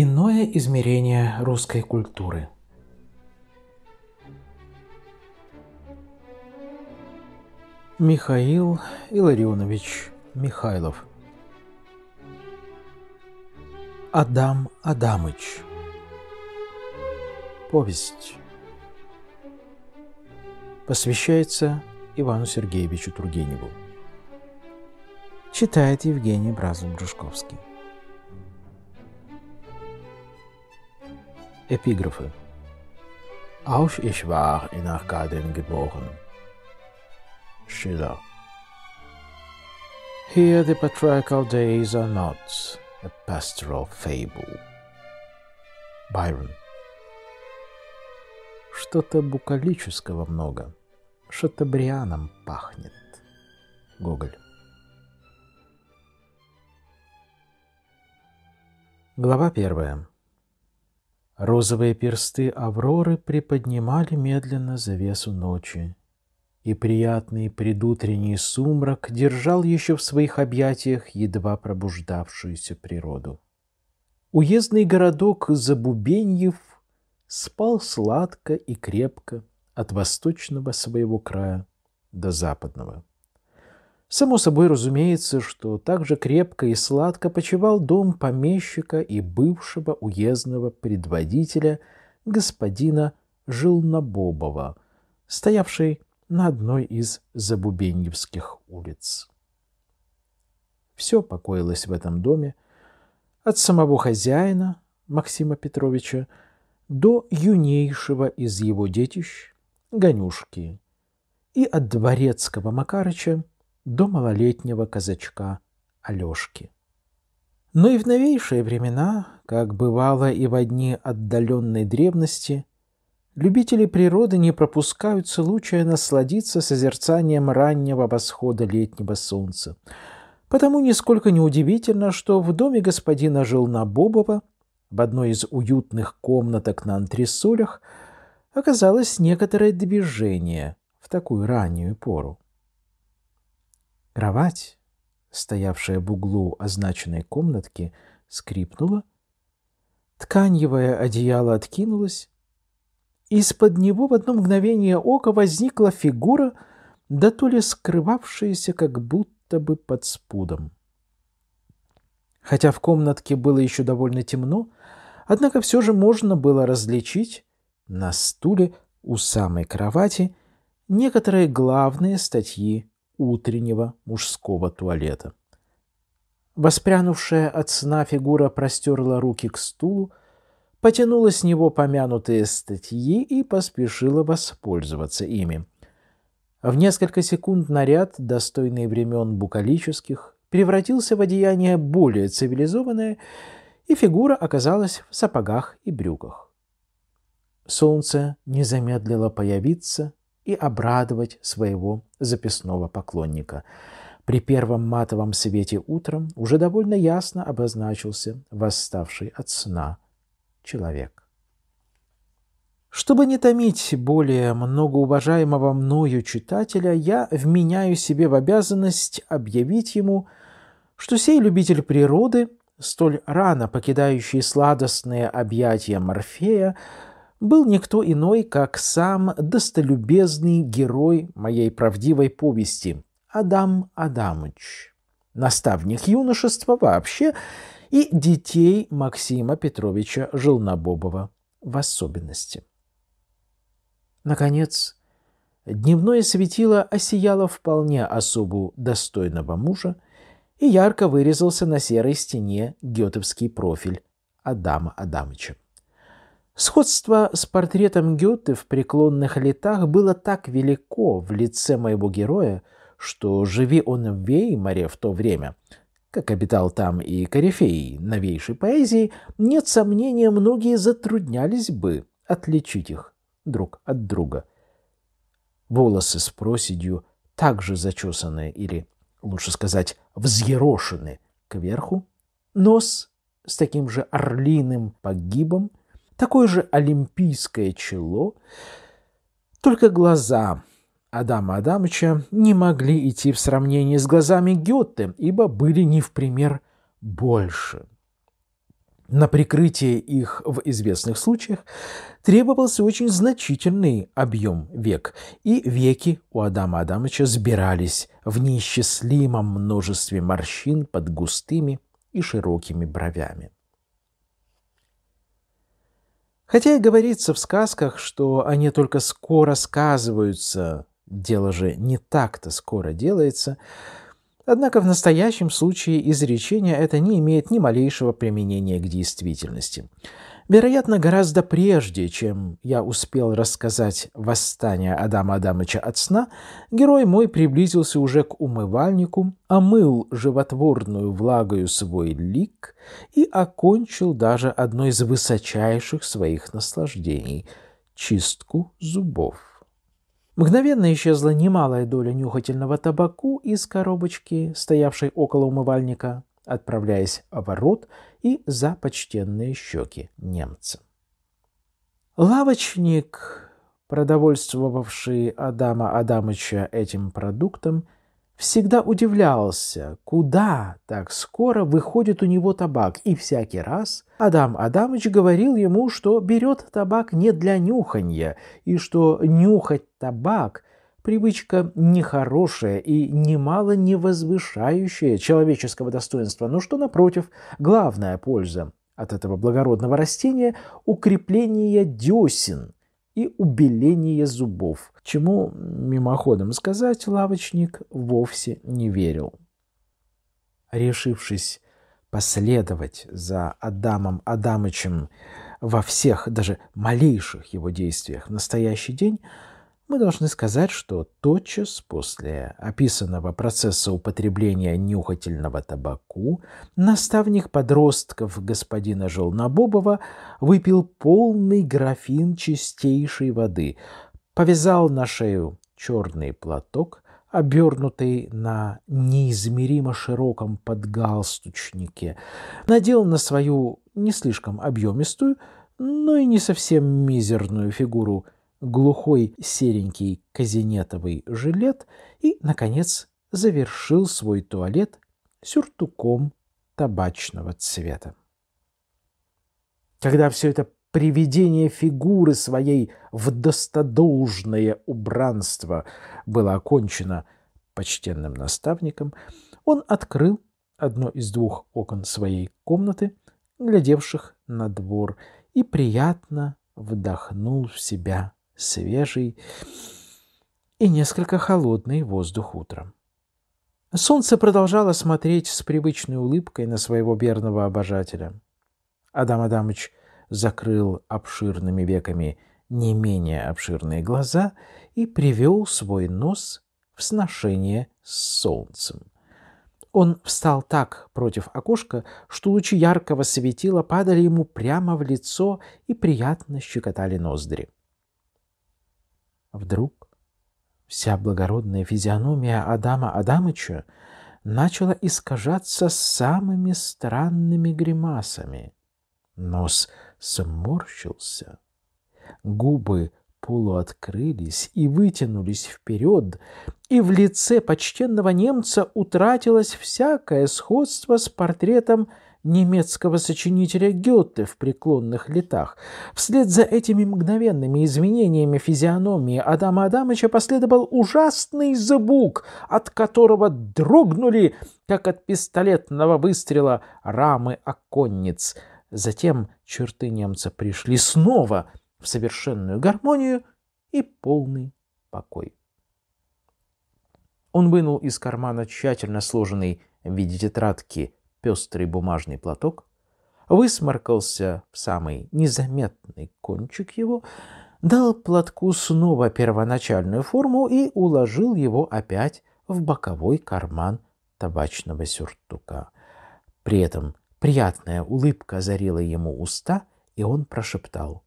Иное измерение русской культуры. Михаил Илларионович Михайлов Адам Адамыч Повесть Посвящается Ивану Сергеевичу Тургеневу Читает Евгений Бразов-Дружковский Эпиграфы. Auch ich war in Arkaden geboren. Schiller. Here the patriarchal days are not a pastoral fable. Байрон. Что-то букалического много, что-то брианом пахнет. Гоголь. Глава первая. Розовые персты Авроры приподнимали медленно завесу ночи, и приятный предутренний сумрак держал еще в своих объятиях едва пробуждавшуюся природу. Уездный городок Забубеньев спал сладко и крепко от восточного своего края до западного. Само собой разумеется, что также крепко и сладко почевал дом помещика и бывшего уездного предводителя господина Жилнобобова, стоявший на одной из Забубеньевских улиц. Все покоилось в этом доме, от самого хозяина Максима Петровича до юнейшего из его детищ Ганюшки и от дворецкого Макарыча до малолетнего казачка Алешки. Но и в новейшие времена, как бывало и в одни отдаленной древности, любители природы не пропускают случая насладиться созерцанием раннего восхода летнего солнца. Потому нисколько неудивительно, что в доме господина Бобова в одной из уютных комнаток на антресолях оказалось некоторое движение в такую раннюю пору. Кровать, стоявшая в углу означенной комнатки, скрипнула, тканьевое одеяло откинулось, из-под него в одно мгновение ока возникла фигура, да то ли скрывавшаяся как будто бы под спудом. Хотя в комнатке было еще довольно темно, однако все же можно было различить на стуле у самой кровати некоторые главные статьи утреннего мужского туалета. Воспрянувшая от сна фигура простерла руки к стулу, потянула с него помянутые статьи и поспешила воспользоваться ими. В несколько секунд наряд, достойный времен букалических, превратился в одеяние более цивилизованное, и фигура оказалась в сапогах и брюках. Солнце не замедлило появиться, и обрадовать своего записного поклонника. При первом матовом свете утром уже довольно ясно обозначился восставший от сна человек. Чтобы не томить более многоуважаемого мною читателя, я вменяю себе в обязанность объявить ему, что сей любитель природы, столь рано покидающий сладостные объятия Морфея, был никто иной, как сам достолюбезный герой моей правдивой повести Адам Адамыч, наставник юношества вообще и детей Максима Петровича Желнобобова в особенности. Наконец, дневное светило осияло вполне особу достойного мужа, и ярко вырезался на серой стене гетовский профиль Адама Адамыча. Сходство с портретом Гёте в преклонных летах было так велико в лице моего героя, что живи он в Веймаре в то время, как обитал там и корифей новейшей поэзии, нет сомнения, многие затруднялись бы отличить их друг от друга. Волосы с проседью также зачесаны или, лучше сказать, взъерошены кверху, нос с таким же орлиным погибом – такое же олимпийское чело, только глаза Адама Адамовича не могли идти в сравнении с глазами Гёте, ибо были не в пример больше. На прикрытие их в известных случаях требовался очень значительный объем век, и веки у Адама Адамовича сбирались в неисчислимом множестве морщин под густыми и широкими бровями. Хотя и говорится в сказках, что они только скоро сказываются, дело же не так-то скоро делается, однако в настоящем случае изречение это не имеет ни малейшего применения к действительности. Вероятно, гораздо прежде, чем я успел рассказать восстание Адама Адамыча от сна, герой мой приблизился уже к умывальнику, омыл животворную влагою свой лик и окончил даже одно из высочайших своих наслаждений — чистку зубов. Мгновенно исчезла немалая доля нюхательного табаку из коробочки, стоявшей около умывальника. Отправляясь в ворот, и за почтенные щеки немца. Лавочник, продовольствовавший Адама Адамыча этим продуктом, всегда удивлялся, куда так скоро выходит у него табак, и всякий раз Адам Адамыч говорил ему, что берет табак не для нюханья, и что нюхать табак Привычка нехорошая и немало не возвышающая человеческого достоинства, но что, напротив, главная польза от этого благородного растения – укрепление десен и убеление зубов, чему, мимоходом сказать, лавочник вовсе не верил. Решившись последовать за Адамом Адамычем во всех, даже малейших его действиях в настоящий день – мы должны сказать, что тотчас после описанного процесса употребления нюхательного табаку наставник подростков господина Желнобобова выпил полный графин чистейшей воды, повязал на шею черный платок, обернутый на неизмеримо широком подгалстучнике, надел на свою не слишком объемистую, но и не совсем мизерную фигуру – глухой серенький казинетовый жилет и, наконец, завершил свой туалет сюртуком табачного цвета. Когда все это приведение фигуры своей в достодолжное убранство было окончено почтенным наставником, он открыл одно из двух окон своей комнаты, глядевших на двор, и приятно вдохнул в себя свежий и несколько холодный воздух утром. Солнце продолжало смотреть с привычной улыбкой на своего верного обожателя. Адам Адамыч закрыл обширными веками не менее обширные глаза и привел свой нос в сношение с солнцем. Он встал так против окошка, что лучи яркого светила падали ему прямо в лицо и приятно щекотали ноздри. Вдруг вся благородная физиономия Адама Адамыча начала искажаться самыми странными гримасами. Нос сморщился, губы полуоткрылись и вытянулись вперед, и в лице почтенного немца утратилось всякое сходство с портретом Адамыча, немецкого сочинителя Гёте в преклонных летах. Вслед за этими мгновенными изменениями физиономии Адама Адамыча последовал ужасный звук, от которого дрогнули, как от пистолетного выстрела, рамы оконниц. Затем черты немца пришли снова в совершенную гармонию и полный покой. Он вынул из кармана тщательно сложенный в виде тетрадки пестрый бумажный платок, высморкался в самый незаметный кончик его, дал платку снова первоначальную форму и уложил его опять в боковой карман табачного сюртука. При этом приятная улыбка зарила ему уста, и он прошептал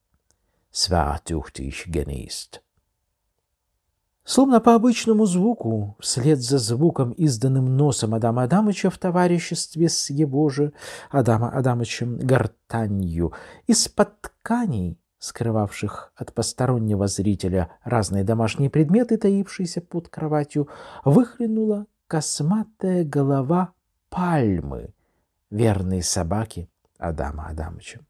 «Святюх ты генист!» Словно по обычному звуку, вслед за звуком, изданным носом Адама Адамыча в товариществе с его же Адама Адамычем гортанью, из-под тканей, скрывавших от постороннего зрителя разные домашние предметы, таившиеся под кроватью, выхлинула косматая голова пальмы, верной собаки Адама Адамыча.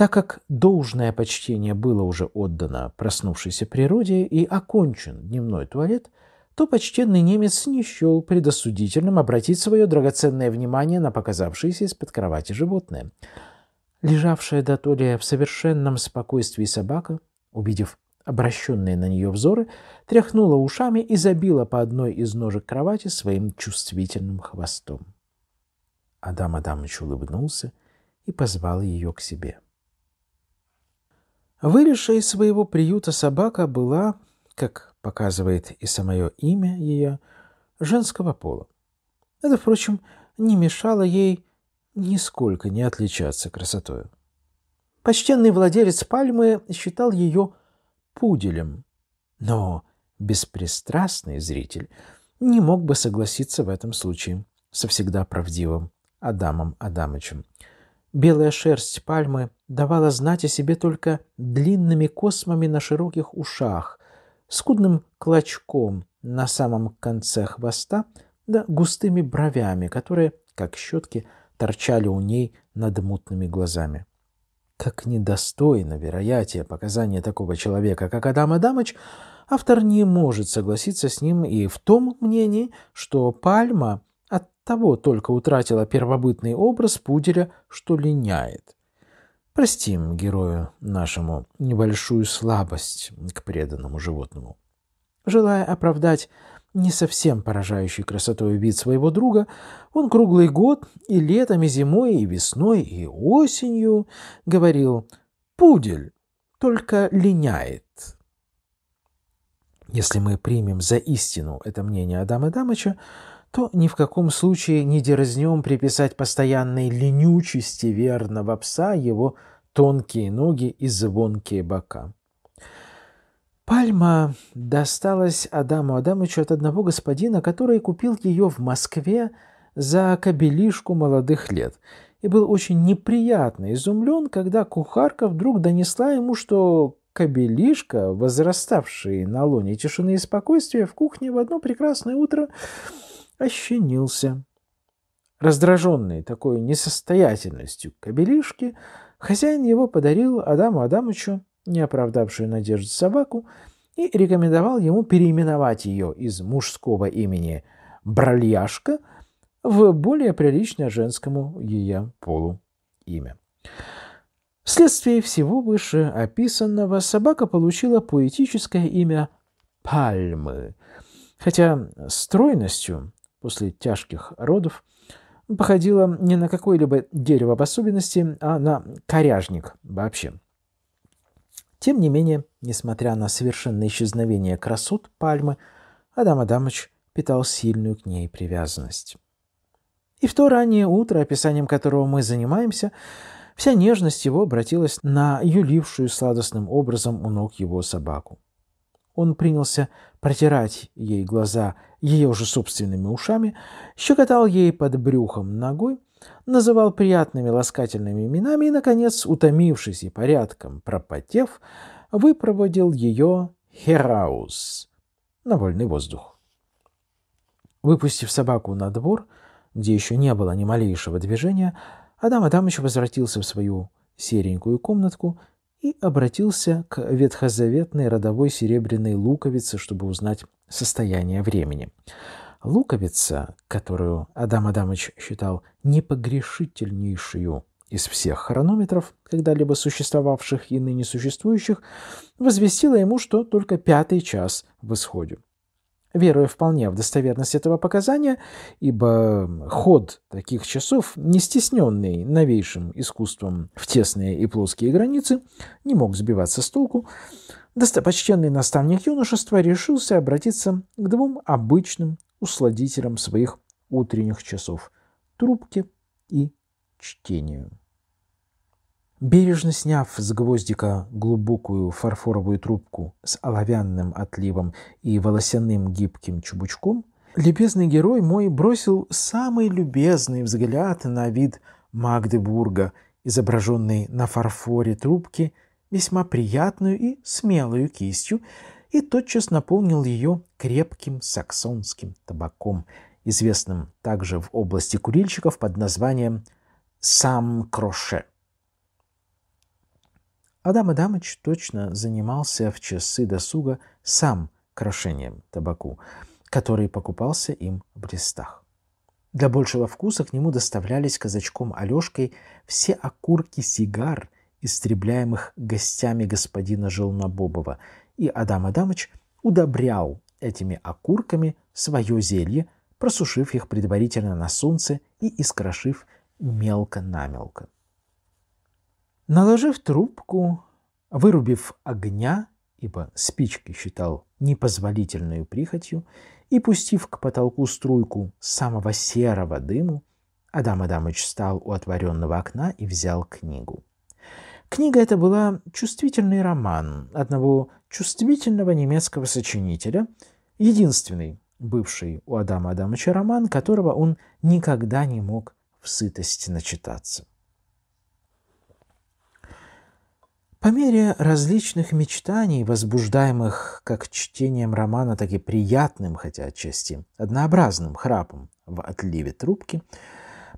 Так как должное почтение было уже отдано проснувшейся природе и окончен дневной туалет, то почтенный немец не счел предосудительным обратить свое драгоценное внимание на показавшееся из-под кровати животное. Лежавшая до то ли в совершенном спокойствии собака, увидев обращенные на нее взоры, тряхнула ушами и забила по одной из ножек кровати своим чувствительным хвостом. Адам Адамыч улыбнулся и позвал ее к себе. — Вылезшая из своего приюта собака была, как показывает и самое имя ее, женского пола. Это, впрочем, не мешало ей нисколько не отличаться красотою. Почтенный владелец пальмы считал ее пуделем, но беспристрастный зритель не мог бы согласиться в этом случае со всегда правдивым Адамом Адамычем – Белая шерсть пальмы давала знать о себе только длинными космами на широких ушах, скудным клочком на самом конце хвоста, да густыми бровями, которые, как щетки, торчали у ней над мутными глазами. Как недостойно вероятие показания такого человека, как Адам Адамыч, автор не может согласиться с ним и в том мнении, что пальма того только утратила первобытный образ пуделя, что линяет. Простим герою нашему небольшую слабость к преданному животному. Желая оправдать не совсем поражающий красотой вид своего друга, он круглый год и летом, и зимой, и весной, и осенью говорил «Пудель только линяет». Если мы примем за истину это мнение Адама Дамыча, то ни в каком случае не дерзнем приписать постоянной ленючести верного пса его тонкие ноги и звонкие бока. Пальма досталась Адаму Адамычу от одного господина, который купил ее в Москве за кабелишку молодых лет, и был очень неприятно изумлен, когда кухарка вдруг донесла ему, что кабелишка, возраставшие на лоне тишины и спокойствия, в кухне в одно прекрасное утро ощенился. Раздраженный такой несостоятельностью кобелишки, хозяин его подарил Адаму Адамычу, не оправдавшую надежды собаку, и рекомендовал ему переименовать ее из мужского имени «бральяшка» в более приличное женскому ее полу имя. Вследствие всего выше собака получила поэтическое имя «пальмы», хотя стройностью после тяжких родов, походила не на какое-либо дерево в особенности, а на коряжник вообще. Тем не менее, несмотря на совершенное исчезновение красот пальмы, Адам Адамыч питал сильную к ней привязанность. И в то раннее утро, описанием которого мы занимаемся, вся нежность его обратилась на юлившую сладостным образом у ног его собаку. Он принялся протирать ей глаза ее же собственными ушами, щекотал ей под брюхом ногой, называл приятными ласкательными именами и, наконец, утомившись и порядком пропотев, выпроводил ее Хераус на вольный воздух. Выпустив собаку на двор, где еще не было ни малейшего движения, Адам Адамыч возвратился в свою серенькую комнатку и обратился к ветхозаветной родовой серебряной луковице, чтобы узнать состояние времени. Луковица, которую Адам Адамыч считал непогрешительнейшую из всех хронометров, когда-либо существовавших и ныне существующих, возвестила ему, что только пятый час в исходе. Веруя вполне в достоверность этого показания, ибо ход таких часов, не стесненный новейшим искусством в тесные и плоские границы, не мог сбиваться с толку, достопочтенный наставник юношества решился обратиться к двум обычным усладителям своих утренних часов – трубке и чтению. Бережно сняв с гвоздика глубокую фарфоровую трубку с оловянным отливом и волосяным гибким чубучком, любезный герой мой бросил самый любезный взгляд на вид Магдебурга, изображенный на фарфоре трубки весьма приятную и смелую кистью, и тотчас наполнил ее крепким саксонским табаком, известным также в области курильщиков под названием «сам кроше». Адам Адамыч точно занимался в часы досуга сам крошением табаку, который покупался им в листах. Для большего вкуса к нему доставлялись казачком Алешкой все окурки сигар, истребляемых гостями господина Желнобобова, и Адам Адамыч удобрял этими окурками свое зелье, просушив их предварительно на солнце и искрошив мелко-намелко. Наложив трубку, вырубив огня, ибо спички считал непозволительной прихотью, и пустив к потолку струйку самого серого дыму, Адам Адамыч встал у отворенного окна и взял книгу. Книга эта была чувствительный роман одного чувствительного немецкого сочинителя, единственный бывший у Адама Адамыча роман, которого он никогда не мог в сытости начитаться. По мере различных мечтаний, возбуждаемых как чтением романа, так и приятным, хотя отчасти однообразным храпом в отливе трубки,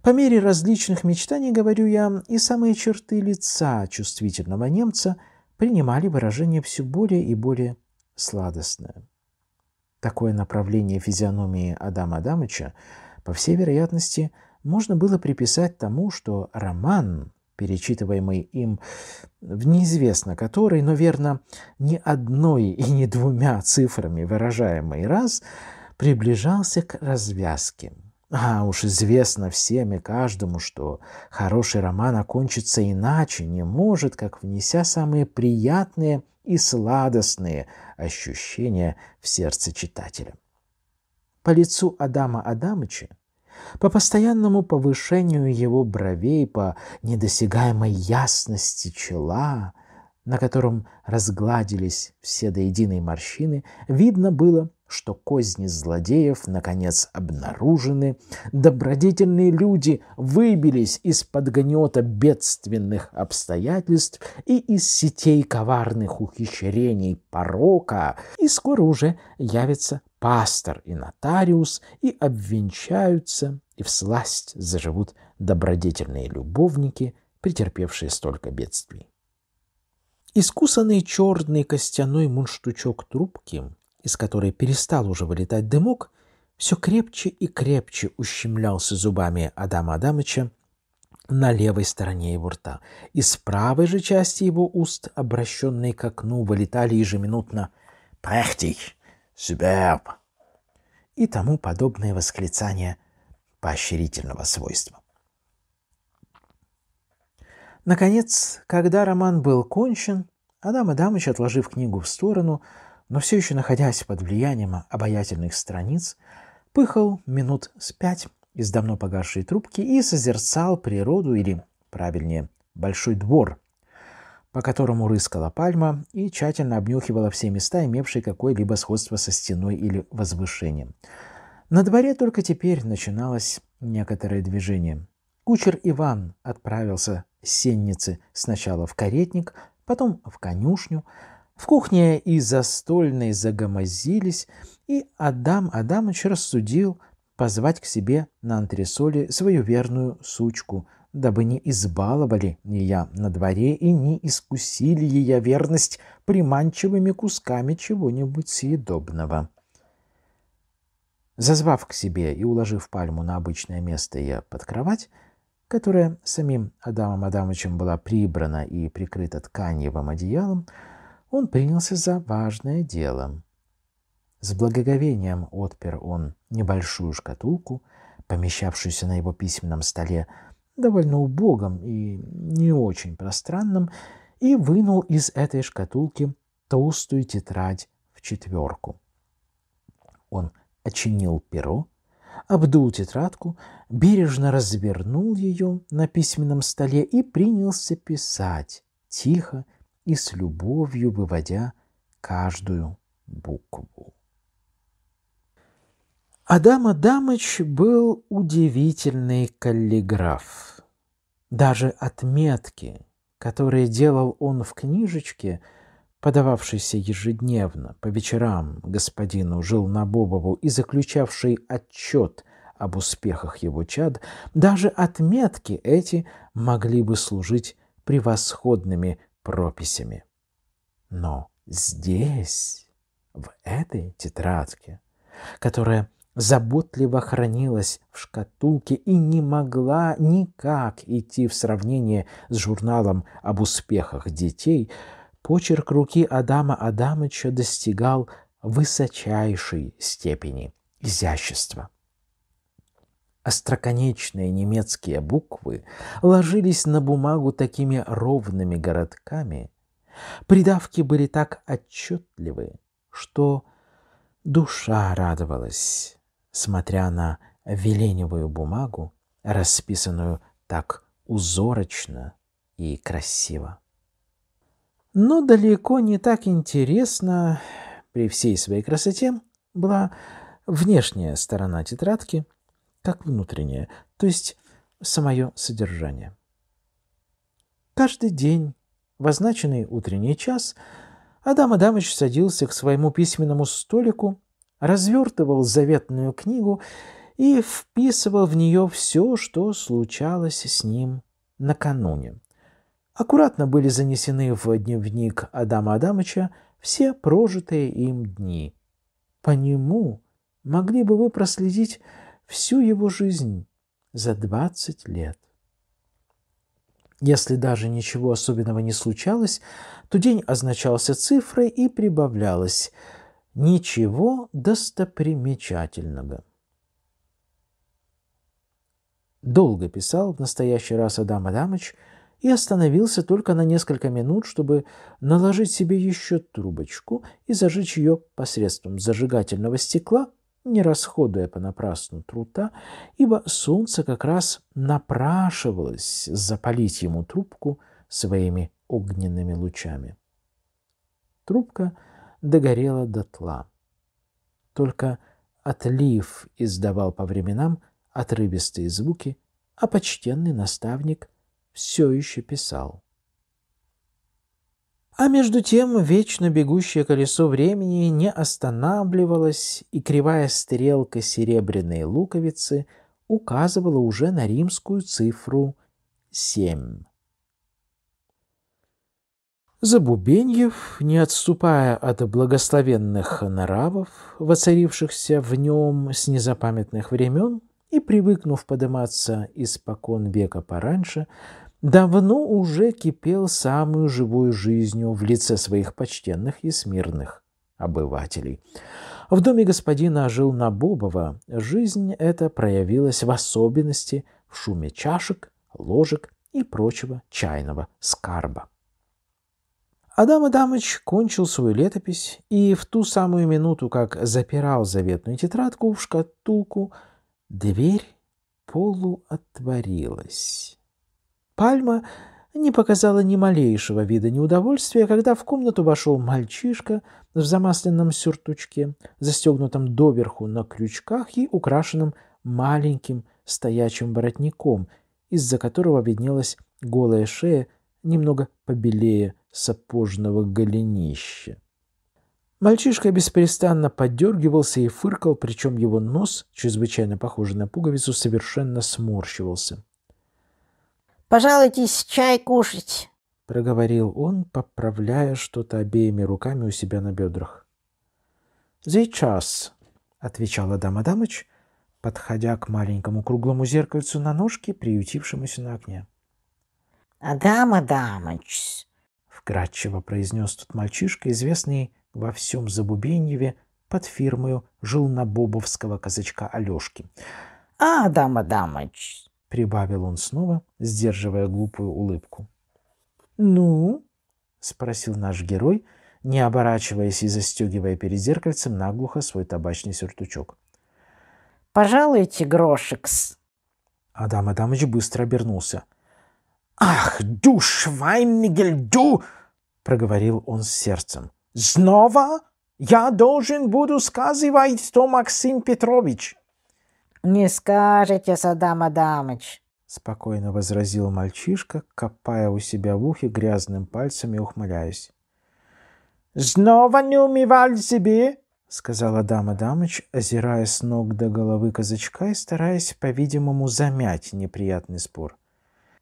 по мере различных мечтаний, говорю я, и самые черты лица чувствительного немца принимали выражение все более и более сладостное. Такое направление физиономии Адама Адамыча, по всей вероятности, можно было приписать тому, что роман перечитываемый им в неизвестно который, но верно, ни одной и не двумя цифрами выражаемый раз, приближался к развязке. А уж известно всем и каждому, что хороший роман окончится иначе не может, как внеся самые приятные и сладостные ощущения в сердце читателя. По лицу Адама Адамыча по постоянному повышению его бровей, по недосягаемой ясности чела, на котором разгладились все до единой морщины, видно было, что козни злодеев наконец обнаружены, добродетельные люди выбились из-под гнета бедственных обстоятельств и из сетей коварных ухищрений порока, и скоро уже явится пастор и нотариус, и обвенчаются, и в сласть заживут добродетельные любовники, претерпевшие столько бедствий. Искусанный черный костяной мунштучок трубки – из которой перестал уже вылетать дымок, все крепче и крепче ущемлялся зубами Адама Адамыча на левой стороне его рта. Из правой же части его уст, обращенные к окну, вылетали ежеминутно «Прехтих! Суперб!» и тому подобные восклицания поощрительного свойства. Наконец, когда роман был кончен, Адам Адамыч, отложив книгу в сторону, но все еще находясь под влиянием обаятельных страниц, пыхал минут с пять из давно погасшей трубки и созерцал природу или, правильнее, большой двор, по которому рыскала пальма и тщательно обнюхивала все места, имевшие какое-либо сходство со стеной или возвышением. На дворе только теперь начиналось некоторое движение. Кучер Иван отправился с сенницы сначала в каретник, потом в конюшню, в кухне и застольной загомозились, и Адам Адамыч рассудил позвать к себе на антресоле свою верную сучку, дабы не избаловали я на дворе и не искусили ее верность приманчивыми кусками чего-нибудь съедобного. Зазвав к себе и уложив пальму на обычное место ее под кровать, которая самим Адамом Адамовичем была прибрана и прикрыта тканьевым одеялом, он принялся за важное дело. С благоговением отпер он небольшую шкатулку, помещавшуюся на его письменном столе, довольно убогом и не очень пространном, и вынул из этой шкатулки толстую тетрадь в четверку. Он очинил перо, обдул тетрадку, бережно развернул ее на письменном столе и принялся писать, тихо и с любовью выводя каждую букву. Адам Адамыч был удивительный каллиграф. Даже отметки, которые делал он в книжечке, подававшейся ежедневно по вечерам господину Жилнабобову и заключавшей отчет об успехах его чад, даже отметки эти могли бы служить превосходными прописями. Но здесь, в этой тетрадке, которая заботливо хранилась в шкатулке и не могла никак идти в сравнение с журналом об успехах детей, почерк руки Адама Адамыча достигал высочайшей степени изящества. Остроконечные немецкие буквы ложились на бумагу такими ровными городками. Придавки были так отчетливы, что душа радовалась, смотря на веленевую бумагу, расписанную так узорочно и красиво. Но далеко не так интересно при всей своей красоте была внешняя сторона тетрадки — как внутреннее, то есть самое содержание. Каждый день, в означенный утренний час, Адам Адамович садился к своему письменному столику, развертывал заветную книгу и вписывал в нее все, что случалось с ним накануне. Аккуратно были занесены в дневник Адама Адамыча все прожитые им дни. По нему могли бы вы проследить всю его жизнь за 20 лет. Если даже ничего особенного не случалось, то день означался цифрой и прибавлялось «ничего достопримечательного». Долго писал в настоящий раз Адам Адамыч и остановился только на несколько минут, чтобы наложить себе еще трубочку и зажечь ее посредством зажигательного стекла – не расходуя понапрасну трута, ибо солнце как раз напрашивалось запалить ему трубку своими огненными лучами. Трубка догорела дотла. Только отлив издавал по временам отрывистые звуки, а почтенный наставник все еще писал. А между тем вечно бегущее колесо времени не останавливалось, и кривая стрелка серебряной луковицы указывала уже на римскую цифру семь. Забубеньев, не отступая от благословенных нравов, воцарившихся в нем с незапамятных времен, и привыкнув подниматься испокон века пораньше, давно уже кипел самую живую жизнью в лице своих почтенных и смирных обывателей. В доме господина жил Набобова. Жизнь эта проявилась в особенности в шуме чашек, ложек и прочего чайного скарба. Адам Адамыч кончил свою летопись и в ту самую минуту, как запирал заветную тетрадку в шкатулку, дверь полуотворилась. Пальма не показала ни малейшего вида неудовольствия, когда в комнату вошел мальчишка в замасленном сюртучке, застегнутом доверху на крючках и украшенном маленьким стоячим воротником, из-за которого виднелась голая шея немного побелее сапожного голенища. Мальчишка беспрестанно подергивался и фыркал, причем его нос, чрезвычайно похожий на пуговицу, совершенно сморщивался. Пожалуйтесь чай кушать, — проговорил он, поправляя что-то обеими руками у себя на бедрах. «Сейчас», — отвечала дама Дамыч, подходя к маленькому круглому зеркальцу на ножке, приютившемуся на окне. «Адама Дамыч», — вкратчиво произнес тут мальчишка, известный во всем Забубеньеве под фирмою жилнобобовского казачка Алешки. «А, Адама Дамыч, прибавил он снова, сдерживая глупую улыбку. «Ну?» — спросил наш герой, не оборачиваясь и застегивая перед зеркальцем наглухо свой табачный сюртучок. «Пожалуйте грошикс!» Адам Адамыч быстро обернулся. «Ах, ду, швайнигель, ду!» — проговорил он с сердцем. «Снова? Я должен буду сказывать, что Максим Петрович!» «Не скажете, Саддам Адамыч!» — спокойно возразил мальчишка, копая у себя в ухе грязным пальцем и ухмыляясь. «Снова не умевали себе?» — сказал Адам Адамыч, озирая с ног до головы казачка и стараясь, по-видимому, замять неприятный спор.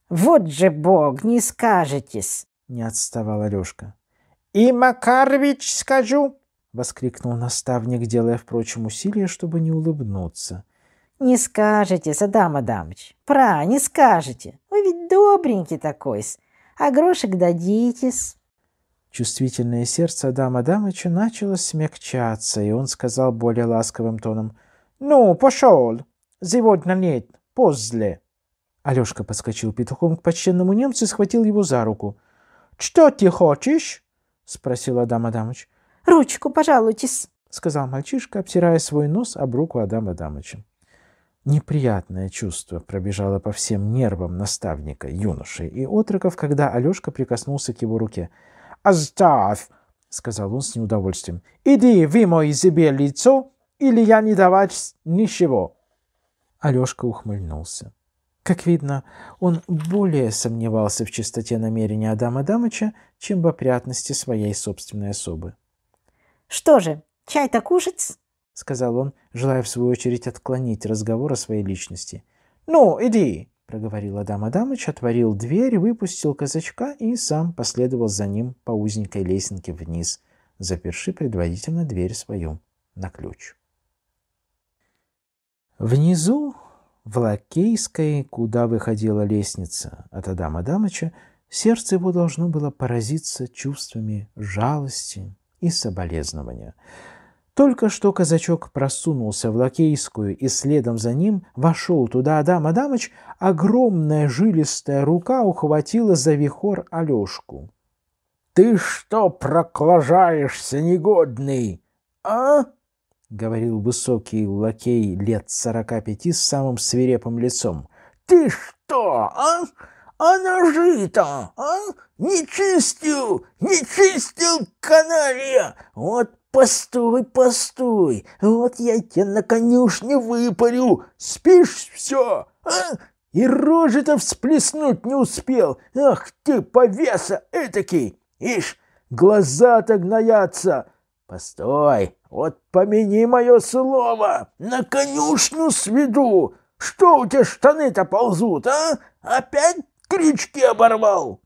«Вот же бог, не скажетесь!» — не отставал Алешка. «И Макарович скажу!» — воскликнул наставник, делая, впрочем, усилие, чтобы не улыбнуться. «Не скажете, Садам Адамыч, пра, не скажете. Вы ведь добренький такой-с, а грошек дадитесь». Чувствительное сердце Адама Адамыча начало смягчаться, и он сказал более ласковым тоном «Ну, пошел! Сегодня нет, поздно!» Алешка подскочил петухом к почтенному немцу и схватил его за руку. «Что ты хочешь?» — спросил Адам Адамыч. «Ручку, пожалуйтесь», — сказал мальчишка, обтирая свой нос об руку Адама Адамыча. Неприятное чувство пробежало по всем нервам наставника, юноши и отроков, когда Алешка прикоснулся к его руке. «Оставь!» — сказал он с неудовольствием. «Иди, вы мой себе лицо, или я не давать ничего!» Алешка ухмыльнулся. Как видно, он более сомневался в чистоте намерения Адама Дамыча, чем в опрятности своей собственной особы. «Что же, чай-то кушать?» сказал он, желая в свою очередь отклонить разговор о своей личности. «Ну, иди!» — проговорил Адам Адамыч, отворил дверь, выпустил казачка и сам последовал за ним по узенькой лесенке вниз, заперши предварительно дверь свою на ключ. Внизу, в Лакейской, куда выходила лестница от Адама Адамыча, сердце его должно было поразиться чувствами жалости и соболезнования — только что казачок просунулся в лакейскую, и следом за ним вошел туда Адам Адамыч, огромная жилистая рука ухватила за вихор Алешку. «Ты что проклажаешься, негодный, а?» — говорил высокий лакей лет сорока пяти с самым свирепым лицом. «Ты что, а? А ножи-то, а? Не чистил, не чистил каналья! Вот «Постой, постой! Вот я тебя на конюшне выпарю! Спишь все, а? И рожи-то всплеснуть не успел! Ах ты, повеса этакий! Ишь, глаза-то гноятся! Постой, вот помяни мое слово! На конюшню сведу! Что у тебя штаны-то ползут, а? Опять крючки оборвал!»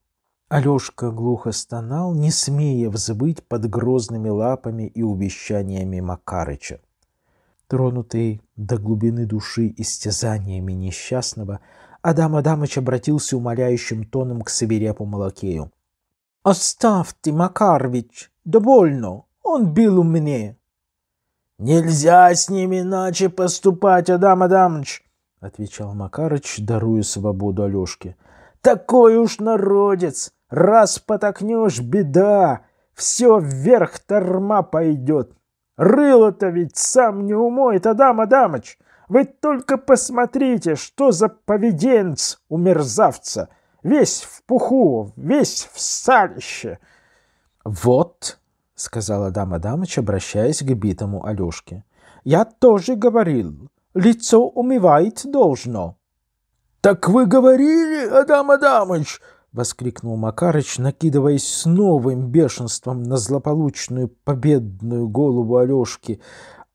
Алешка глухо стонал, не смея взвыть под грозными лапами и увещаниями Макарыча. Тронутый до глубины души истязаниями несчастного, Адам Адамыч обратился умоляющим тоном к свирепу Малакею. «Оставьте, Макарвич, довольно, он бил у меня». «Нельзя с ними иначе поступать, Адам Адамыч», — отвечал Макарыч, даруя свободу Алешке. Такой уж народец! Раз потокнешь, беда! Все вверх торма пойдет! Рыло-то ведь сам не умоет, Адам Адамыч! Вы только посмотрите, что за поведенц у мерзавца! Весь в пуху, весь в салище!» «Вот», — сказал Адам Адамыч, обращаясь к битому Алешке, — «я тоже говорил, лицо умывает должно». «Так вы говорили, Адам Адамыч!» — воскликнул Макарыч, накидываясь с новым бешенством на злополучную победную голову Алешки.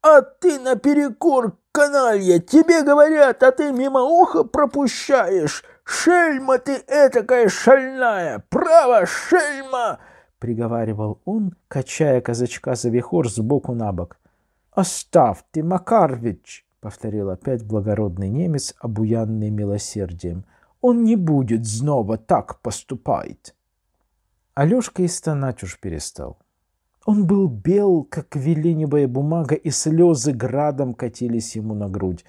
«А ты наперекор, каналья! Тебе говорят, а ты мимо уха пропущаешь! Шельма ты этакая шальная! Право, шельма!» — приговаривал он, качая казачка за вихор сбоку на бок. «Оставь ты, Макарвич!» — повторил опять благородный немец, обуянный милосердием. «Он не будет снова так поступать!» Алешка и стонать уж перестал. Он был бел, как веленевая бумага, и слезы градом катились ему на грудь.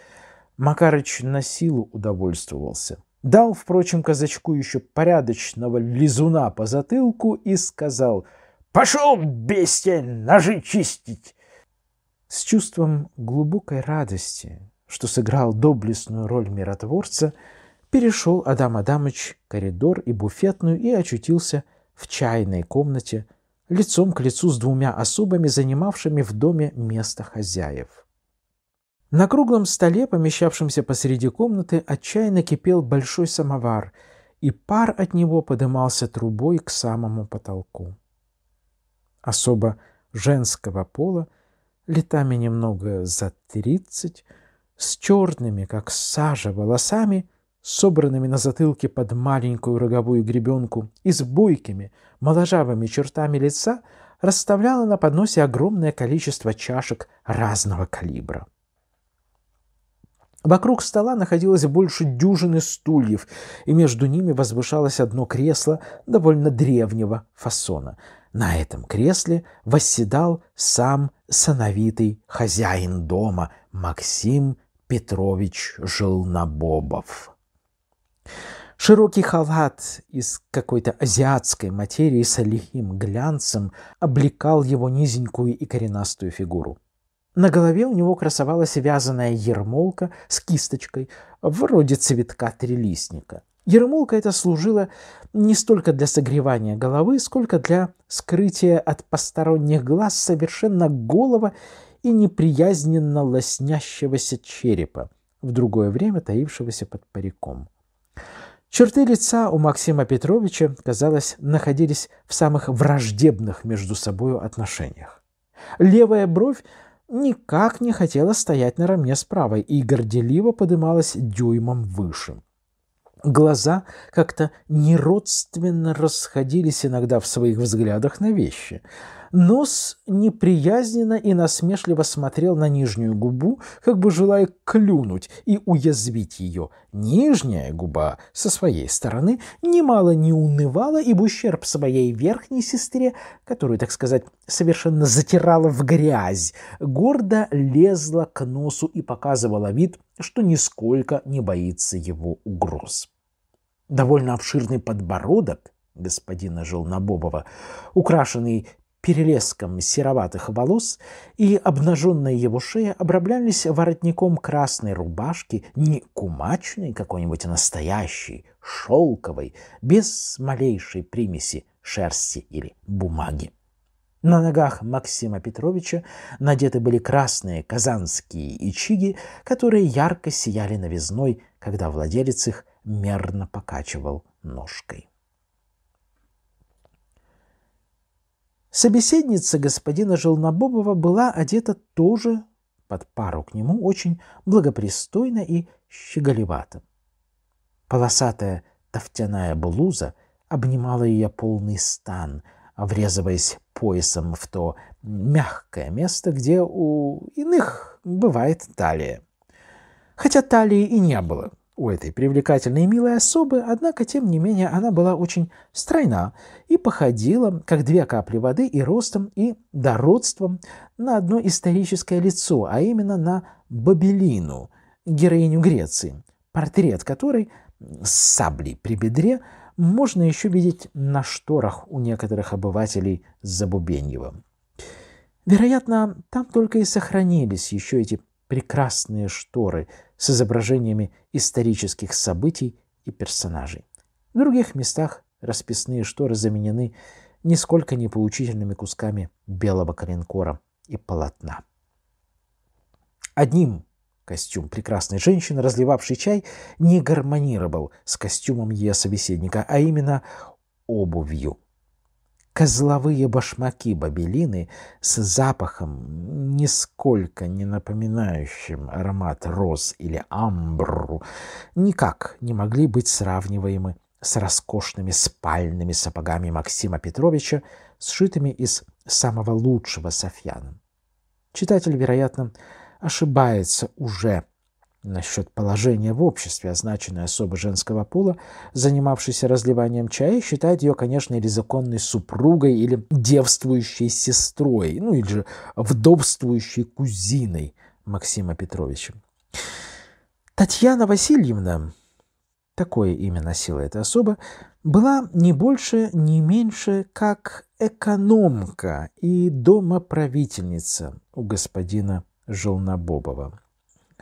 Макарыч на силу удовольствовался. Дал, впрочем, казачку еще порядочного лизуна по затылку и сказал «Пошел, бестия, ножи чистить!» С чувством глубокой радости, что сыграл доблестную роль миротворца, перешел Адам Адамыч коридор и буфетную и очутился в чайной комнате лицом к лицу с двумя особами, занимавшими в доме место хозяев. На круглом столе, помещавшемся посреди комнаты, отчаянно кипел большой самовар, и пар от него подымался трубой к самому потолку. Особо женского пола – летами немного за тридцать, с черными, как сажа, волосами, собранными на затылке под маленькую роговую гребенку и с бойкими, моложавыми чертами лица, расставляла на подносе огромное количество чашек разного калибра. Вокруг стола находилось больше дюжины стульев, и между ними возвышалось одно кресло довольно древнего фасона — на этом кресле восседал сам сановитый хозяин дома Максим Петрович Желнобобов. Широкий халат из какой-то азиатской материи с лихим глянцем облекал его низенькую и коренастую фигуру. На голове у него красовалась вязаная ермолка с кисточкой, вроде цветка трилистника. Ермолка это служило не столько для согревания головы, сколько для скрытия от посторонних глаз совершенно голого и неприязненно лоснящегося черепа, в другое время таившегося под париком. Черты лица у Максима Петровича, казалось, находились в самых враждебных между собою отношениях. Левая бровь никак не хотела стоять наравне с правой и горделиво подымалась дюймом выше – Глаза как-то неродственно расходились иногда в своих взглядах на вещи – Нос неприязненно и насмешливо смотрел на нижнюю губу, как бы желая клюнуть и уязвить ее. Нижняя губа со своей стороны немало не унывала и в ущерб своей верхней сестре, которую, так сказать, совершенно затирала в грязь, гордо лезла к носу и показывала вид, что нисколько не боится его угроз. Довольно обширный подбородок – господина Желнобобова, украшенный перелеском сероватых волос, и обнаженная его шея обраблялись воротником красной рубашки, не кумачной какой-нибудь, а настоящей, шелковой, без малейшей примеси шерсти или бумаги. На ногах Максима Петровича надеты были красные казанские ичиги, которые ярко сияли новизной, когда владелец их мерно покачивал ножкой. Собеседница господина Желнобобова была одета тоже под пару к нему очень благопристойно и щеголевато. Полосатая тофтяная блуза обнимала ее полный стан, врезываясь поясом в то мягкое место, где у иных бывает талия. Хотя талии и не было — у этой привлекательной и милой особы, однако, тем не менее, она была очень стройна и походила, как две капли воды, и ростом, и дородством на одно историческое лицо, а именно на Бабелину, героиню Греции, портрет которой с саблей при бедре можно еще видеть на шторах у некоторых обывателей Забубеньева. Вероятно, там только и сохранились еще эти прекрасные шторы с изображениями исторических событий и персонажей. В других местах расписные шторы заменены нисколько не поучительными кусками белого коленкора и полотна. Одним костюм прекрасной женщины, разливавшей чай, не гармонировал с костюмом ее собеседника, а именно обувью. Козловые башмаки бабелины с запахом, нисколько не напоминающим аромат роз или амбру, никак не могли быть сравниваемы с роскошными спальными сапогами Максима Петровича, сшитыми из самого лучшего софьяна. Читатель, вероятно, ошибается уже Насчет положения в обществе означенной особы женского пола, занимавшейся разливанием чая, считает ее, конечно, или законной супругой, или девствующей сестрой, ну или же вдовствующей кузиной Максима Петровича. Татьяна Васильевна, такое имя носила эта особа, была не больше, не меньше, как экономка и домоправительница у господина Желнобобова.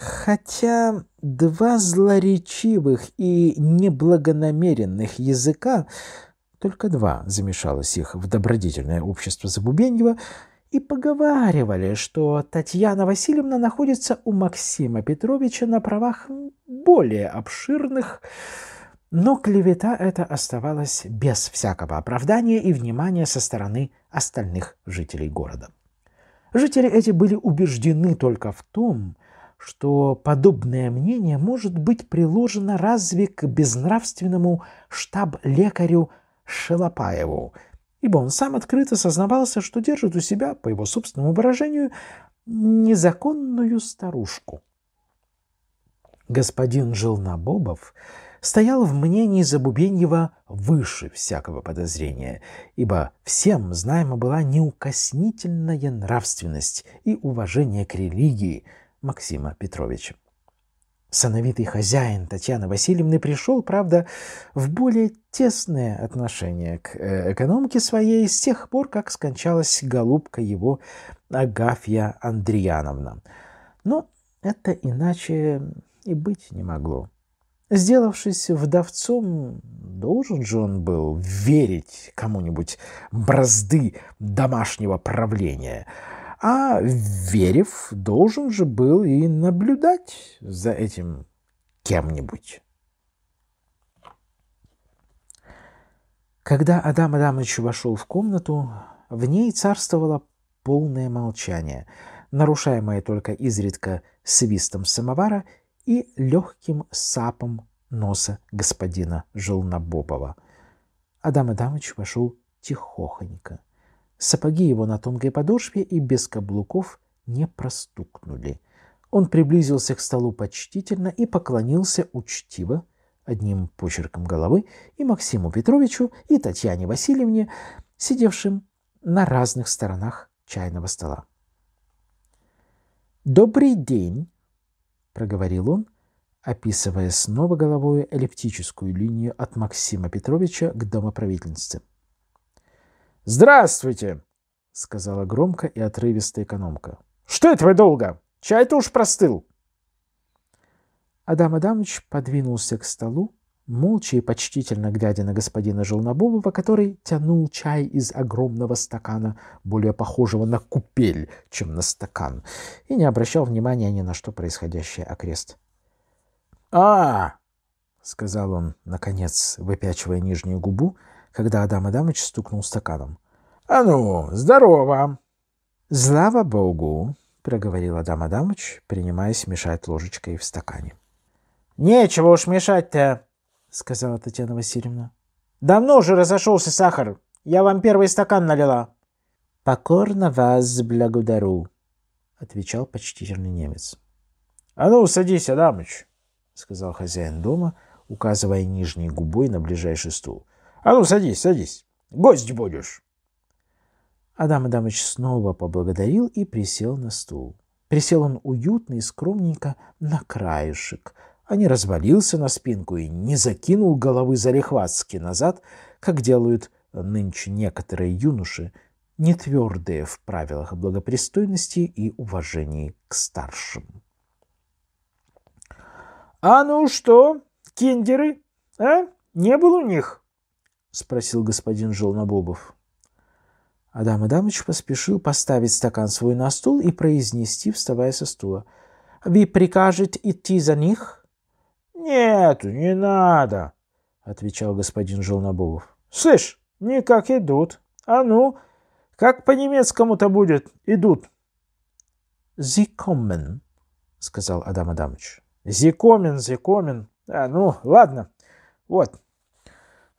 Хотя два злоречивых и неблагонамеренных языка, только два замешалось их в добродетельное общество Забубеньева, и поговаривали, что Татьяна Васильевна находится у Максима Петровича на правах более обширных, но клевета эта оставалась без всякого оправдания и внимания со стороны остальных жителей города. Жители эти были убеждены только в том, что подобное мнение может быть приложено разве к безнравственному штаб-лекарю Шелопаеву, ибо он сам открыто сознавался, что держит у себя, по его собственному выражению, незаконную старушку. Господин Желнобобов стоял в мнении Забубеньева выше всякого подозрения, ибо всем знаема была неукоснительная нравственность и уважение к религии – Максима Петровича. Сановитый хозяин Татьяны Васильевны пришел, правда, в более тесное отношение к э, экономике своей с тех пор, как скончалась голубка его Агафья Андреяновна. Но это иначе и быть не могло. Сделавшись вдовцом, должен же он был верить кому-нибудь бразды домашнего правления – а Верев должен же был и наблюдать за этим кем-нибудь. Когда Адам Адамович вошел в комнату, в ней царствовало полное молчание, нарушаемое только изредка свистом самовара и легким сапом носа господина Желнобобова. Адам Адамович вошел тихохонько. Сапоги его на тонкой подошве и без каблуков не простукнули. Он приблизился к столу почтительно и поклонился учтиво, одним почерком головы, и Максиму Петровичу, и Татьяне Васильевне, сидевшим на разных сторонах чайного стола. «Добрый день!» — проговорил он, описывая снова головой эллиптическую линию от Максима Петровича к домоправительнице. «Здравствуйте!» — сказала громко и отрывисто экономка. «Что это вы долго? Чай-то уж простыл!» Адам Адамович подвинулся к столу, молча и почтительно глядя на господина Желнобобова, который тянул чай из огромного стакана, более похожего на купель, чем на стакан, и не обращал внимания ни на что происходящее окрест. «А!», — сказал он, наконец, выпячивая нижнюю губу когда Адам Адамыч стукнул стаканом. «А ну, здорово!» «Слава богу!» — проговорил Адам Адамыч, принимаясь мешать ложечкой в стакане. «Нечего уж мешать-то!» — сказала Татьяна Васильевна. «Давно уже разошелся сахар. Я вам первый стакан налила». «Покорно вас благодарю», — отвечал почтительный немец. «А ну, садись, Адамыч», — сказал хозяин дома, указывая нижней губой на ближайший стул. А ну, садись, садись. Гость будешь. Адам Адамович снова поблагодарил и присел на стул. Присел он уютно и скромненько на краешек, а не развалился на спинку и не закинул головы залихватски назад, как делают нынче некоторые юноши, не твердые в правилах благопристойности и уважении к старшим. «А ну что, киндеры, а? Не был у них?» спросил господин Желнобобов. Адам Адамыч поспешил поставить стакан свой на стул и произнести, вставая со стула. «Вы прикажете идти за них?» «Нет, не надо», — отвечал господин Желнобобов. «Слышь, никак идут. А ну, как по-немецкому-то будет идут?» «Зикомен», — сказал Адам Адамыч. «Зикомен, зикомен. А, ну, ладно. Вот,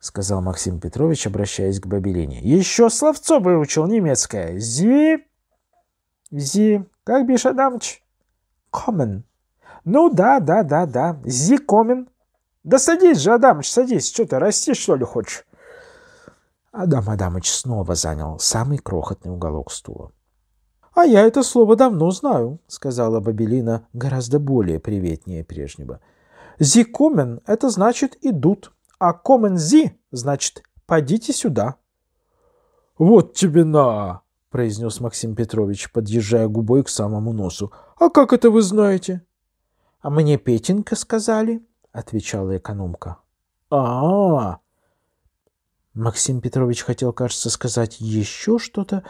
— сказал Максим Петрович, обращаясь к Бабелине. «Еще словцо выучил немецкое. Зи... Зи... Как бишь, Адамыч? Комен. Ну да, да, да, да. Зи комен. Да садись же, Адамыч, садись. Что ты, расти, что ли, хочешь?» Адам Адамыч снова занял самый крохотный уголок стула. «А я это слово давно знаю», — сказала Бабелина гораздо более приветнее прежнего. Зи комен это значит «идут» а комензи значит «подите сюда». «Вот тебе на!» — произнес Максим Петрович, подъезжая губой к самому носу. «А как это вы знаете?» «А мне Петенька сказали», — отвечала экономка. а, -а, -а. Максим Петрович хотел, кажется, сказать еще что-то,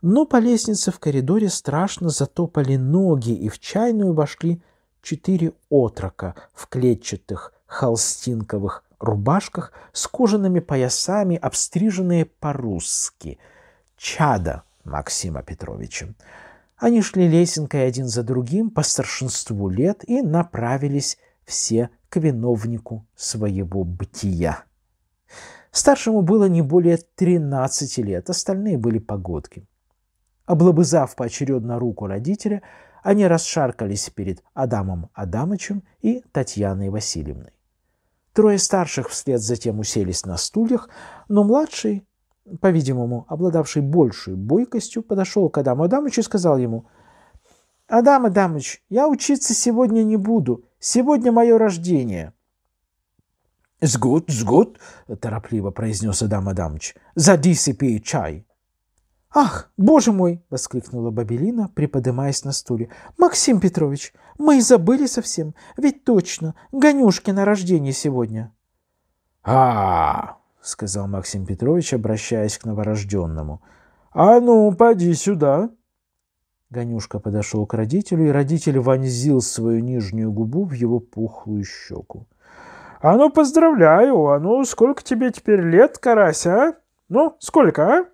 но по лестнице в коридоре страшно затопали ноги, и в чайную вошли четыре отрока в клетчатых холстинковых рубашках с кожаными поясами, обстриженные по-русски. Чада Максима Петровича. Они шли лесенкой один за другим по старшинству лет и направились все к виновнику своего бытия. Старшему было не более 13 лет, остальные были погодки. Облобызав поочередно руку родителя, они расшаркались перед Адамом Адамычем и Татьяной Васильевной. Трое старших вслед затем уселись на стульях, но младший, по-видимому, обладавший большей бойкостью, подошел к Адаму Адамычу и сказал ему, «Адам Адамыч, я учиться сегодня не буду. Сегодня мое рождение». «Сгод, сгод», – торопливо произнес Адам Адамыч, – «садись и пей чай». «Ах, боже мой!» – воскликнула Бабелина, приподымаясь на стуле. «Максим Петрович, мы и забыли совсем, ведь точно, Гонюшки на рождение сегодня!» а сказал Максим Петрович, обращаясь к новорожденному. «А ну, поди сюда!» Гонюшка подошел к родителю, и родитель вонзил свою нижнюю губу в его пухлую щеку. «А ну, поздравляю! А ну, сколько тебе теперь лет, карася? а? Ну, сколько, а?»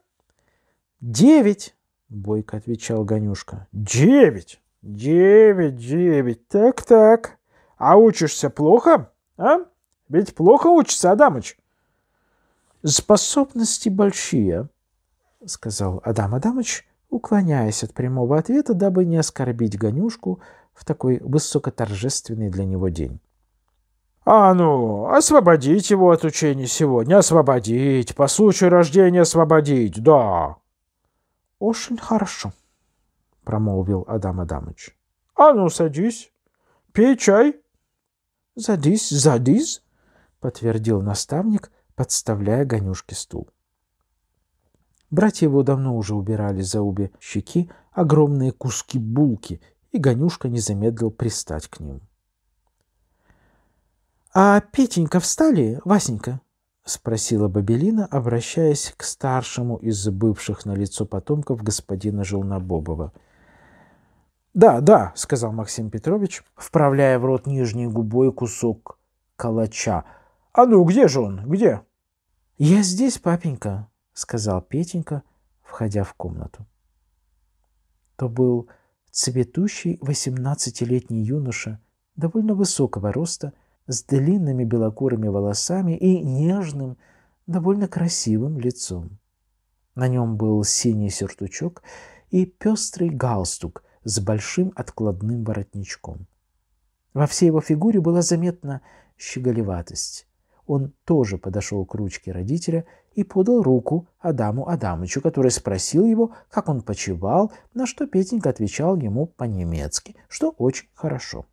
«Девять!» — бойко отвечал Ганюшка. «Девять! Девять, девять! Так-так! А учишься плохо, а? Ведь плохо учится, Адамыч!» «Способности большие», — сказал Адам Адамыч, уклоняясь от прямого ответа, дабы не оскорбить Ганюшку в такой высокоторжественный для него день. «А ну, освободить его от учения сегодня, освободить, по случаю рождения освободить, да!» «Очень хорошо», — промолвил Адам Адамыч. «А ну, садись, пей чай». «Садись, садись», — подтвердил наставник, подставляя гонюшке стул. Братья его давно уже убирали за обе щеки огромные куски булки, и Ганюшка не замедлил пристать к ним. «А Петенька встали, Васенька?» спросила Бабелина, обращаясь к старшему из бывших на лицо потомков господина Желнобобова. «Да, да», — сказал Максим Петрович, вправляя в рот нижней губой кусок калача. «А ну, где же он? Где?» «Я здесь, папенька», — сказал Петенька, входя в комнату. То был цветущий восемнадцатилетний юноша, довольно высокого роста, — с длинными белокурыми волосами и нежным, довольно красивым лицом. На нем был синий сюртучок и пестрый галстук с большим откладным воротничком. Во всей его фигуре была заметна щеголеватость. Он тоже подошел к ручке родителя и подал руку Адаму Адамычу, который спросил его, как он почевал, на что Петенька отвечал ему по-немецки, что очень хорошо.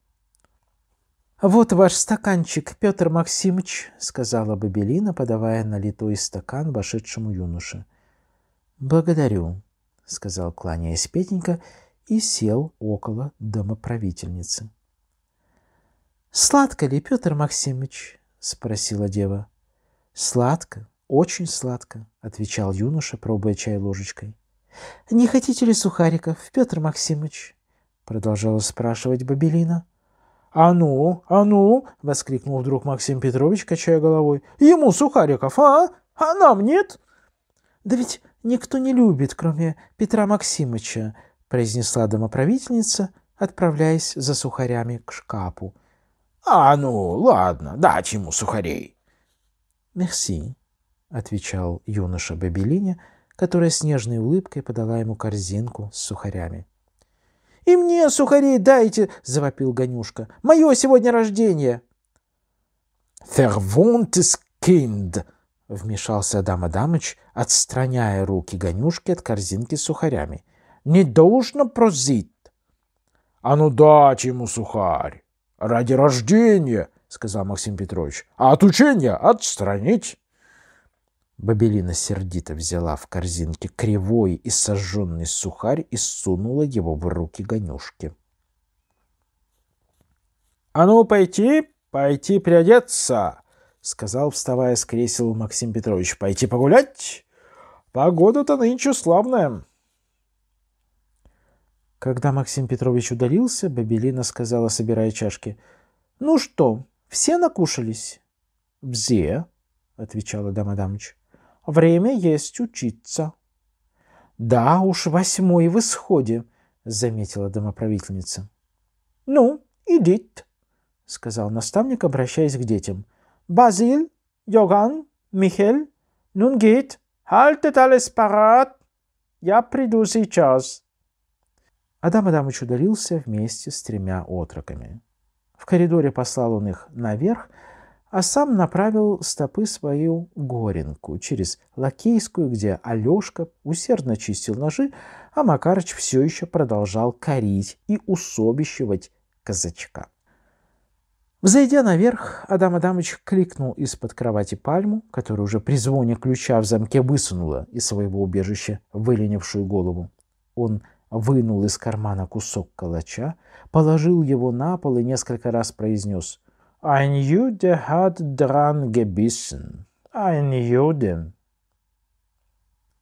«Вот ваш стаканчик, Петр Максимович», — сказала Бабелина, подавая налитой стакан вошедшему юноше. «Благодарю», — сказал, кланяясь Петенька, и сел около домоправительницы. «Сладко ли, Петр Максимович?» — спросила дева. «Сладко, очень сладко», — отвечал юноша, пробуя чай ложечкой. «Не хотите ли сухариков, Петр Максимович?» — продолжала спрашивать Бабелина. — «А ну, а ну!» — воскликнул вдруг Максим Петрович, качая головой. «Ему, Сухариков, а? А нам нет?» «Да ведь никто не любит, кроме Петра Максимыча», — произнесла домоправительница, отправляясь за сухарями к шкапу. «А ну, ладно, дать ему сухарей!» «Мерси», — отвечал юноша Бабелине, которая с нежной улыбкой подала ему корзинку с сухарями. «И мне сухарей дайте!» – завопил Ганюшка. «Мое сегодня рождение!» «Фервунтес kind!» – вмешался адама-дамыч, отстраняя руки Ганюшки от корзинки с сухарями. «Не должно прозить!» «А ну дать ему сухарь! Ради рождения!» — сказал Максим Петрович. «А от учения отстранить!» Бабелина сердито взяла в корзинке кривой и сожженный сухарь и сунула его в руки гонюшки. «А ну, пойти, пойти приодеться!» — сказал, вставая с кресел Максим Петрович. «Пойти погулять? Погода-то нынче славная!» Когда Максим Петрович удалился, Бабелина сказала, собирая чашки, «Ну что, все накушались?» «Все», — отвечала Дамадамыч. Время есть учиться. Да уж, восьмой в исходе, заметила домоправительница. Ну, идит, сказал наставник, обращаясь к детям. Базиль, Йоган, Михель, Нунгит, хальтет алес парад. Я приду сейчас. Адам Адамыч удалился вместе с тремя отроками. В коридоре послал он их наверх, а сам направил стопы свою горенку через Лакейскую, где Алешка усердно чистил ножи, а Макарыч все еще продолжал корить и усобищивать казачка. Взойдя наверх, Адам Адамыч кликнул из-под кровати пальму, которая уже при звоне ключа в замке высунула из своего убежища выленившую голову. Он вынул из кармана кусок калача, положил его на пол и несколько раз произнес — Ein Jude hat dran gebissen. Ein Jude.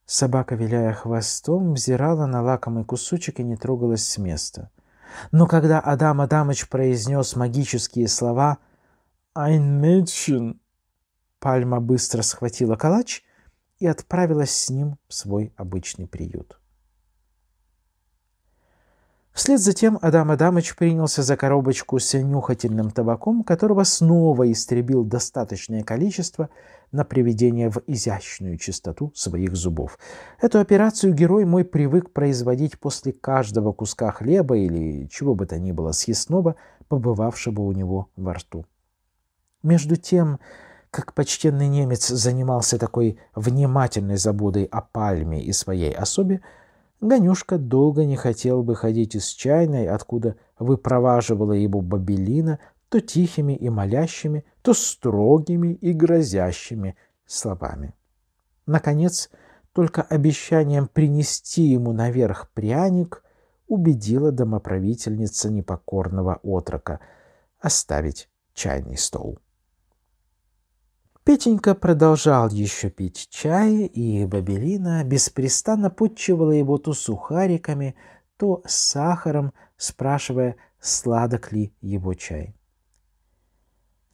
Собака, виляя хвостом, взирала на лакомый кусочек и не трогалась с места. Но когда Адам Адамыч произнес магические слова «Ein Mädchen», пальма быстро схватила калач и отправилась с ним в свой обычный приют. Вслед за тем Адам Адамыч принялся за коробочку с нюхательным табаком, которого снова истребил достаточное количество на приведение в изящную чистоту своих зубов. Эту операцию герой мой привык производить после каждого куска хлеба или чего бы то ни было съестного, побывавшего у него во рту. Между тем, как почтенный немец занимался такой внимательной заботой о пальме и своей особе, Гонюшка долго не хотел бы ходить из чайной, откуда выпроваживала его бабелина, то тихими и молящими, то строгими и грозящими словами. Наконец, только обещанием принести ему наверх пряник убедила домоправительница непокорного отрока оставить чайный стол. Петенька продолжал еще пить чай, и Бабелина беспрестанно подчивала его то сухариками, то с сахаром, спрашивая, сладок ли его чай.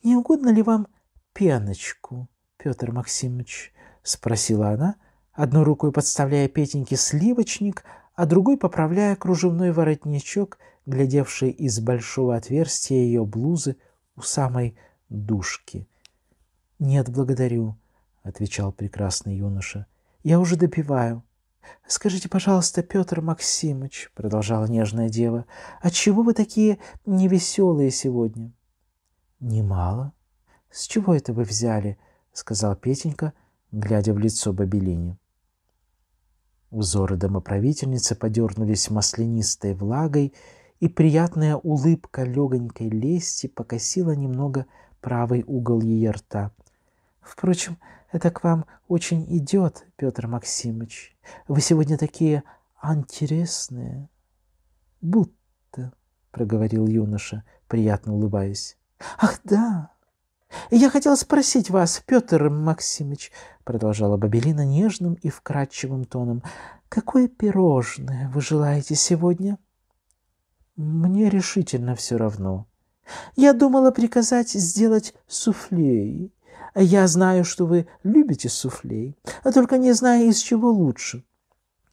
«Не угодно ли вам пеночку, Петр Максимович?» — спросила она, одной рукой подставляя Петеньке сливочник, а другой поправляя кружевной воротничок, глядевший из большого отверстия ее блузы у самой душки — «Нет, благодарю», — отвечал прекрасный юноша. «Я уже допиваю». «Скажите, пожалуйста, Петр Максимович», — продолжала нежная дева, — «отчего «а вы такие невеселые сегодня?» «Немало». «С чего это вы взяли?» — сказал Петенька, глядя в лицо Бабелине. Узоры домоправительницы подернулись маслянистой влагой, и приятная улыбка легонькой лести покосила немного правый угол ее рта — Впрочем, это к вам очень идет, Петр Максимович. Вы сегодня такие интересные. Будто, проговорил юноша, приятно улыбаясь. Ах да! Я хотела спросить вас, Петр Максимович, продолжала Бабелина нежным и вкрадчивым тоном, какое пирожное вы желаете сегодня? Мне решительно все равно. Я думала приказать сделать суфлей, я знаю, что вы любите суфлей, а только не знаю, из чего лучше».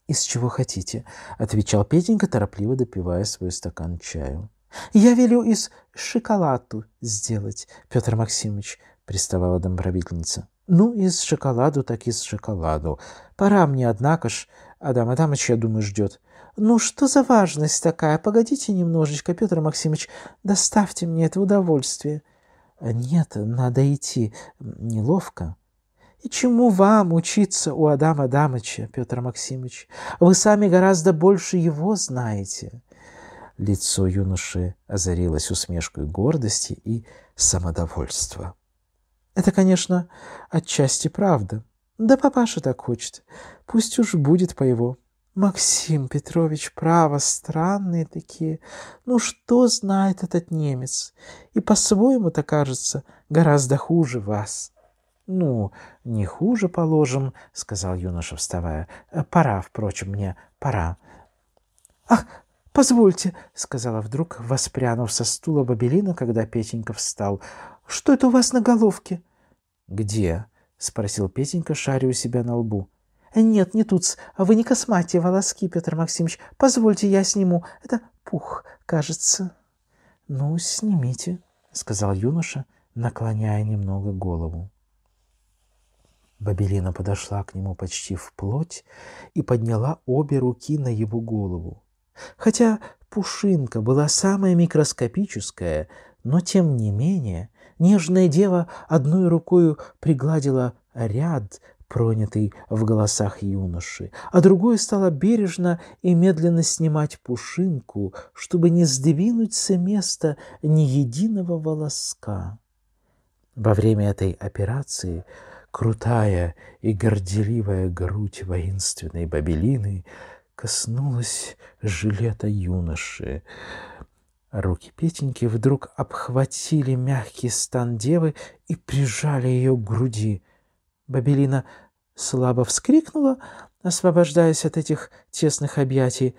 «Из чего хотите», — отвечал Петенька, торопливо допивая свой стакан чаю. «Я велю из шоколаду сделать, Петр Максимович», — приставала домправительница. «Ну, из шоколаду, так из шоколаду. Пора мне, однако ж. Адам Адамыч, я думаю, ждет». «Ну, что за важность такая? Погодите немножечко, Петр Максимович, доставьте мне это удовольствие». «Нет, надо идти. Неловко». «И чему вам учиться у Адама Адамыча, Петр Максимович? Вы сами гораздо больше его знаете». Лицо юноши озарилось усмешкой гордости и самодовольства. «Это, конечно, отчасти правда. Да папаша так хочет. Пусть уж будет по его Максим Петрович, право, странные такие. Ну что знает этот немец? И по-своему-то кажется гораздо хуже вас. Ну, не хуже, положим, сказал юноша, вставая. Э, пора, впрочем, мне пора. Ах, позвольте, сказала вдруг, воспрянув со стула бабелина, когда Петенька встал. Что это у вас на головке? Где? спросил Петенька, шаря у себя на лбу. «Нет, не тут. Вы не косматие волоски, Петр Максимович. Позвольте, я сниму. Это пух, кажется». «Ну, снимите», — сказал юноша, наклоняя немного голову. Бабелина подошла к нему почти вплоть и подняла обе руки на его голову. Хотя пушинка была самая микроскопическая, но тем не менее нежная дева одной рукою пригладила ряд, пронятый в голосах юноши, а другой стала бережно и медленно снимать пушинку, чтобы не сдвинуть с места ни единого волоска. Во время этой операции крутая и горделивая грудь воинственной бабелины коснулась жилета юноши. Руки Петеньки вдруг обхватили мягкий стан девы и прижали ее к груди. Бабелина слабо вскрикнула, освобождаясь от этих тесных объятий.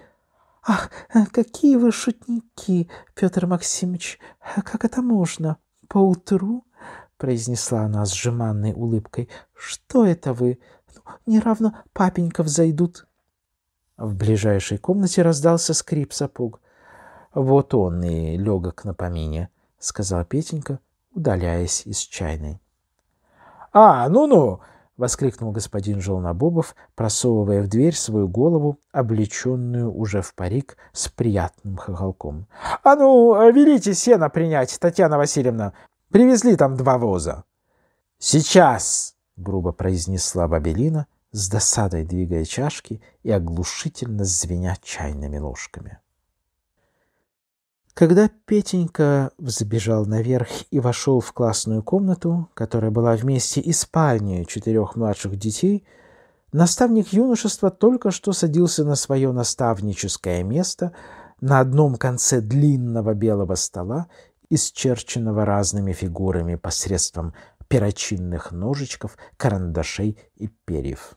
«Ах, какие вы шутники, Петр Максимович! Как это можно? Поутру?» — произнесла она с жеманной улыбкой. «Что это вы? Ну, неравно папеньков зайдут». В ближайшей комнате раздался скрип сапог. «Вот он и легок на помине», — сказал Петенька, удаляясь из чайной. «А, ну-ну!» — воскликнул господин Желнобобов, просовывая в дверь свою голову, облеченную уже в парик с приятным хохолком. «А ну, велите сено принять, Татьяна Васильевна! Привезли там два воза!» «Сейчас!» — грубо произнесла Бабелина, с досадой двигая чашки и оглушительно звеня чайными ложками. Когда Петенька взбежал наверх и вошел в классную комнату, которая была вместе и спальней четырех младших детей, наставник юношества только что садился на свое наставническое место на одном конце длинного белого стола, исчерченного разными фигурами посредством перочинных ножичков, карандашей и перьев.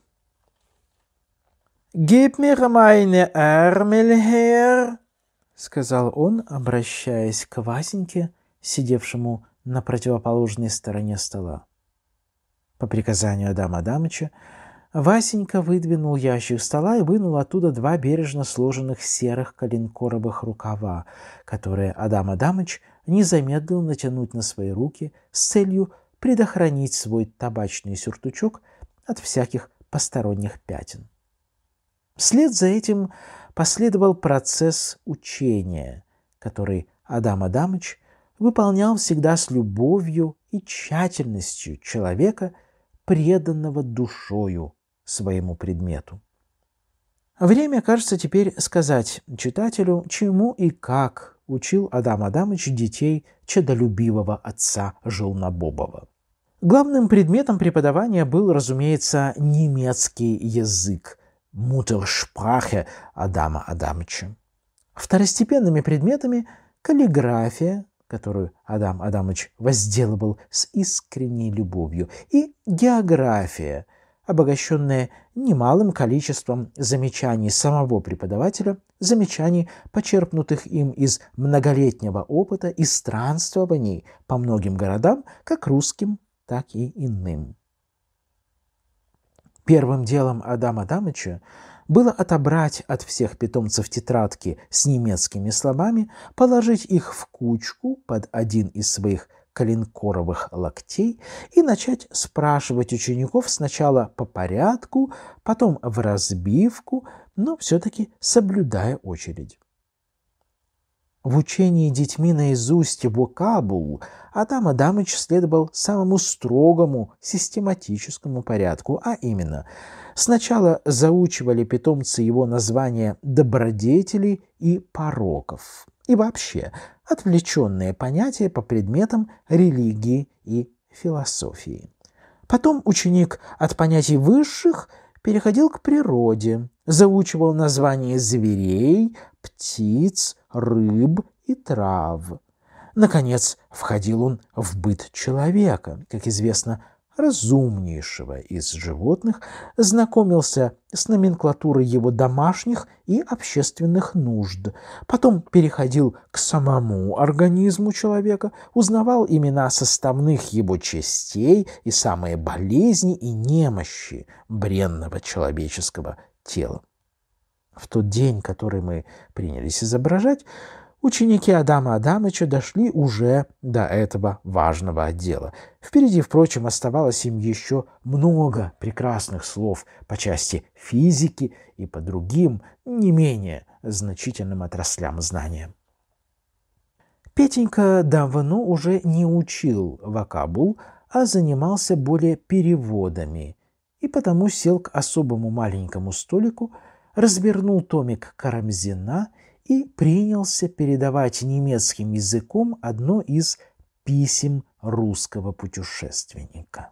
Гиб mir meine Ärmel her!» — сказал он, обращаясь к Васеньке, сидевшему на противоположной стороне стола. По приказанию Адама Адамыча Васенька выдвинул ящик стола и вынул оттуда два бережно сложенных серых коленкоровых рукава, которые Адам Адамыч не замедлил натянуть на свои руки с целью предохранить свой табачный сюртучок от всяких посторонних пятен. Вслед за этим последовал процесс учения, который Адам Адамыч выполнял всегда с любовью и тщательностью человека, преданного душою своему предмету. Время, кажется, теперь сказать читателю, чему и как учил Адам Адамыч детей чадолюбивого отца Желнобобова. Главным предметом преподавания был, разумеется, немецкий язык – Муттершпрахе Адама Адамовича. Второстепенными предметами – каллиграфия, которую Адам Адамович возделывал с искренней любовью, и география, обогащенная немалым количеством замечаний самого преподавателя, замечаний, почерпнутых им из многолетнего опыта и странствований по многим городам, как русским, так и иным. Первым делом Адама Адамыча было отобрать от всех питомцев тетрадки с немецкими словами, положить их в кучку под один из своих коленкоровых локтей и начать спрашивать учеников сначала по порядку, потом в разбивку, но все-таки соблюдая очередь в учении детьми наизусть вокабул Адам Адамыч следовал самому строгому систематическому порядку, а именно сначала заучивали питомцы его названия добродетелей и пороков и вообще отвлеченные понятия по предметам религии и философии. Потом ученик от понятий высших переходил к природе, заучивал названия зверей, птиц, рыб и трав. Наконец, входил он в быт человека, как известно, разумнейшего из животных, знакомился с номенклатурой его домашних и общественных нужд, потом переходил к самому организму человека, узнавал имена составных его частей и самые болезни и немощи бренного человеческого тела в тот день, который мы принялись изображать, ученики Адама Адамыча дошли уже до этого важного отдела. Впереди, впрочем, оставалось им еще много прекрасных слов по части физики и по другим, не менее значительным отраслям знания. Петенька давно уже не учил вокабул, а занимался более переводами, и потому сел к особому маленькому столику – развернул томик Карамзина и принялся передавать немецким языком одно из писем русского путешественника.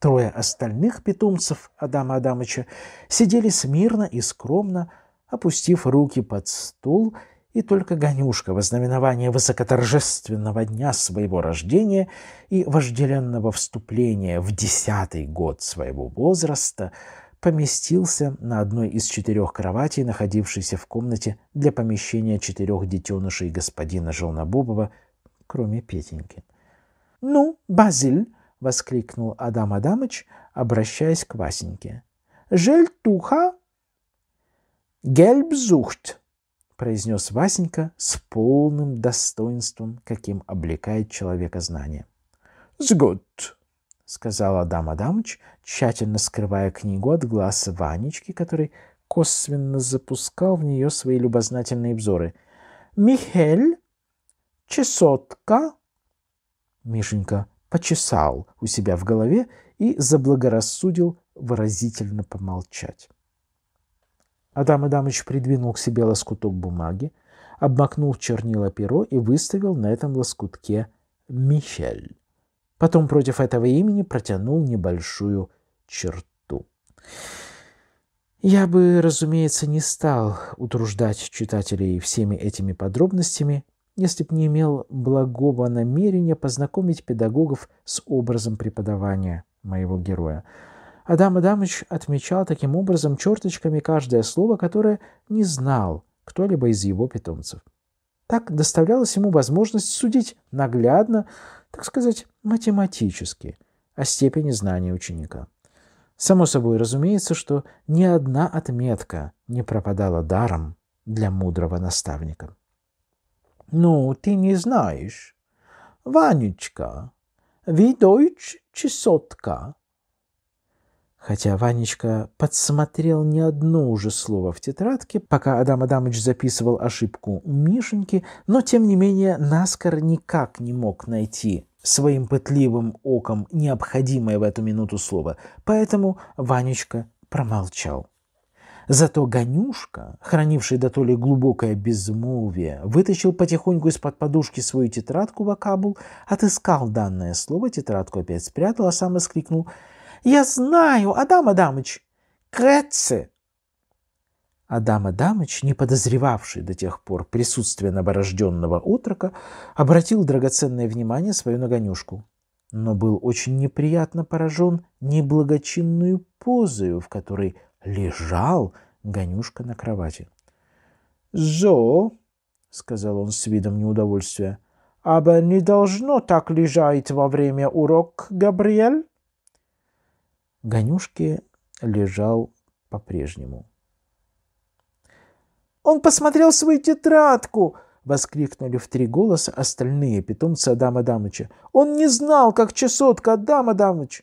Трое остальных питомцев Адама Адамыча сидели смирно и скромно, опустив руки под стол, и только Ганюшка, вознаменование высокоторжественного дня своего рождения и вожделенного вступления в десятый год своего возраста – поместился на одной из четырех кроватей, находившейся в комнате для помещения четырех детенышей господина Желнобобова, кроме Петеньки. «Ну, Базиль!» — воскликнул Адам Адамыч, обращаясь к Васеньке. «Жельтуха!» «Гельбзухт!» — произнес Васенька с полным достоинством, каким облекает человека знание. «Сгод!» сказал Адам Адамыч, тщательно скрывая книгу от глаз Ванечки, который косвенно запускал в нее свои любознательные взоры. «Михель? Чесотка?» Мишенька почесал у себя в голове и заблагорассудил выразительно помолчать. Адам Адамыч придвинул к себе лоскуток бумаги, обмакнул в чернила перо и выставил на этом лоскутке «Мишель». Потом против этого имени протянул небольшую черту. Я бы, разумеется, не стал утруждать читателей всеми этими подробностями, если бы не имел благого намерения познакомить педагогов с образом преподавания моего героя. Адам Адамович отмечал таким образом черточками каждое слово, которое не знал кто-либо из его питомцев. Так доставлялась ему возможность судить наглядно, так сказать, математически, о степени знания ученика. Само собой разумеется, что ни одна отметка не пропадала даром для мудрого наставника. «Ну, ты не знаешь. Ванечка, видойч чесотка, Хотя Ванечка подсмотрел не одно уже слово в тетрадке, пока Адам Адамыч записывал ошибку Мишеньки, но тем не менее Наскар никак не мог найти своим пытливым оком необходимое в эту минуту слово, поэтому Ванечка промолчал. Зато Ганюшка, хранивший до то ли глубокое безмолвие, вытащил потихоньку из-под подушки свою тетрадку в вокабул, отыскал данное слово, тетрадку опять спрятал, а сам искрикнул — я знаю, Адам Адамыч. Кэтсе. Адам Адамыч, не подозревавший до тех пор присутствие новорожденного отрока, обратил драгоценное внимание свою на Гонюшку, но был очень неприятно поражен неблагочинную позою, в которой лежал Гонюшка на кровати. «Зо», — сказал он с видом неудовольствия, — «абе не должно так лежать во время урок, Габриэль?» Ганюшки лежал по-прежнему. «Он посмотрел свою тетрадку!» — воскликнули в три голоса остальные питомцы Адама Адамыча. «Он не знал, как часотка Адам Адамыч!»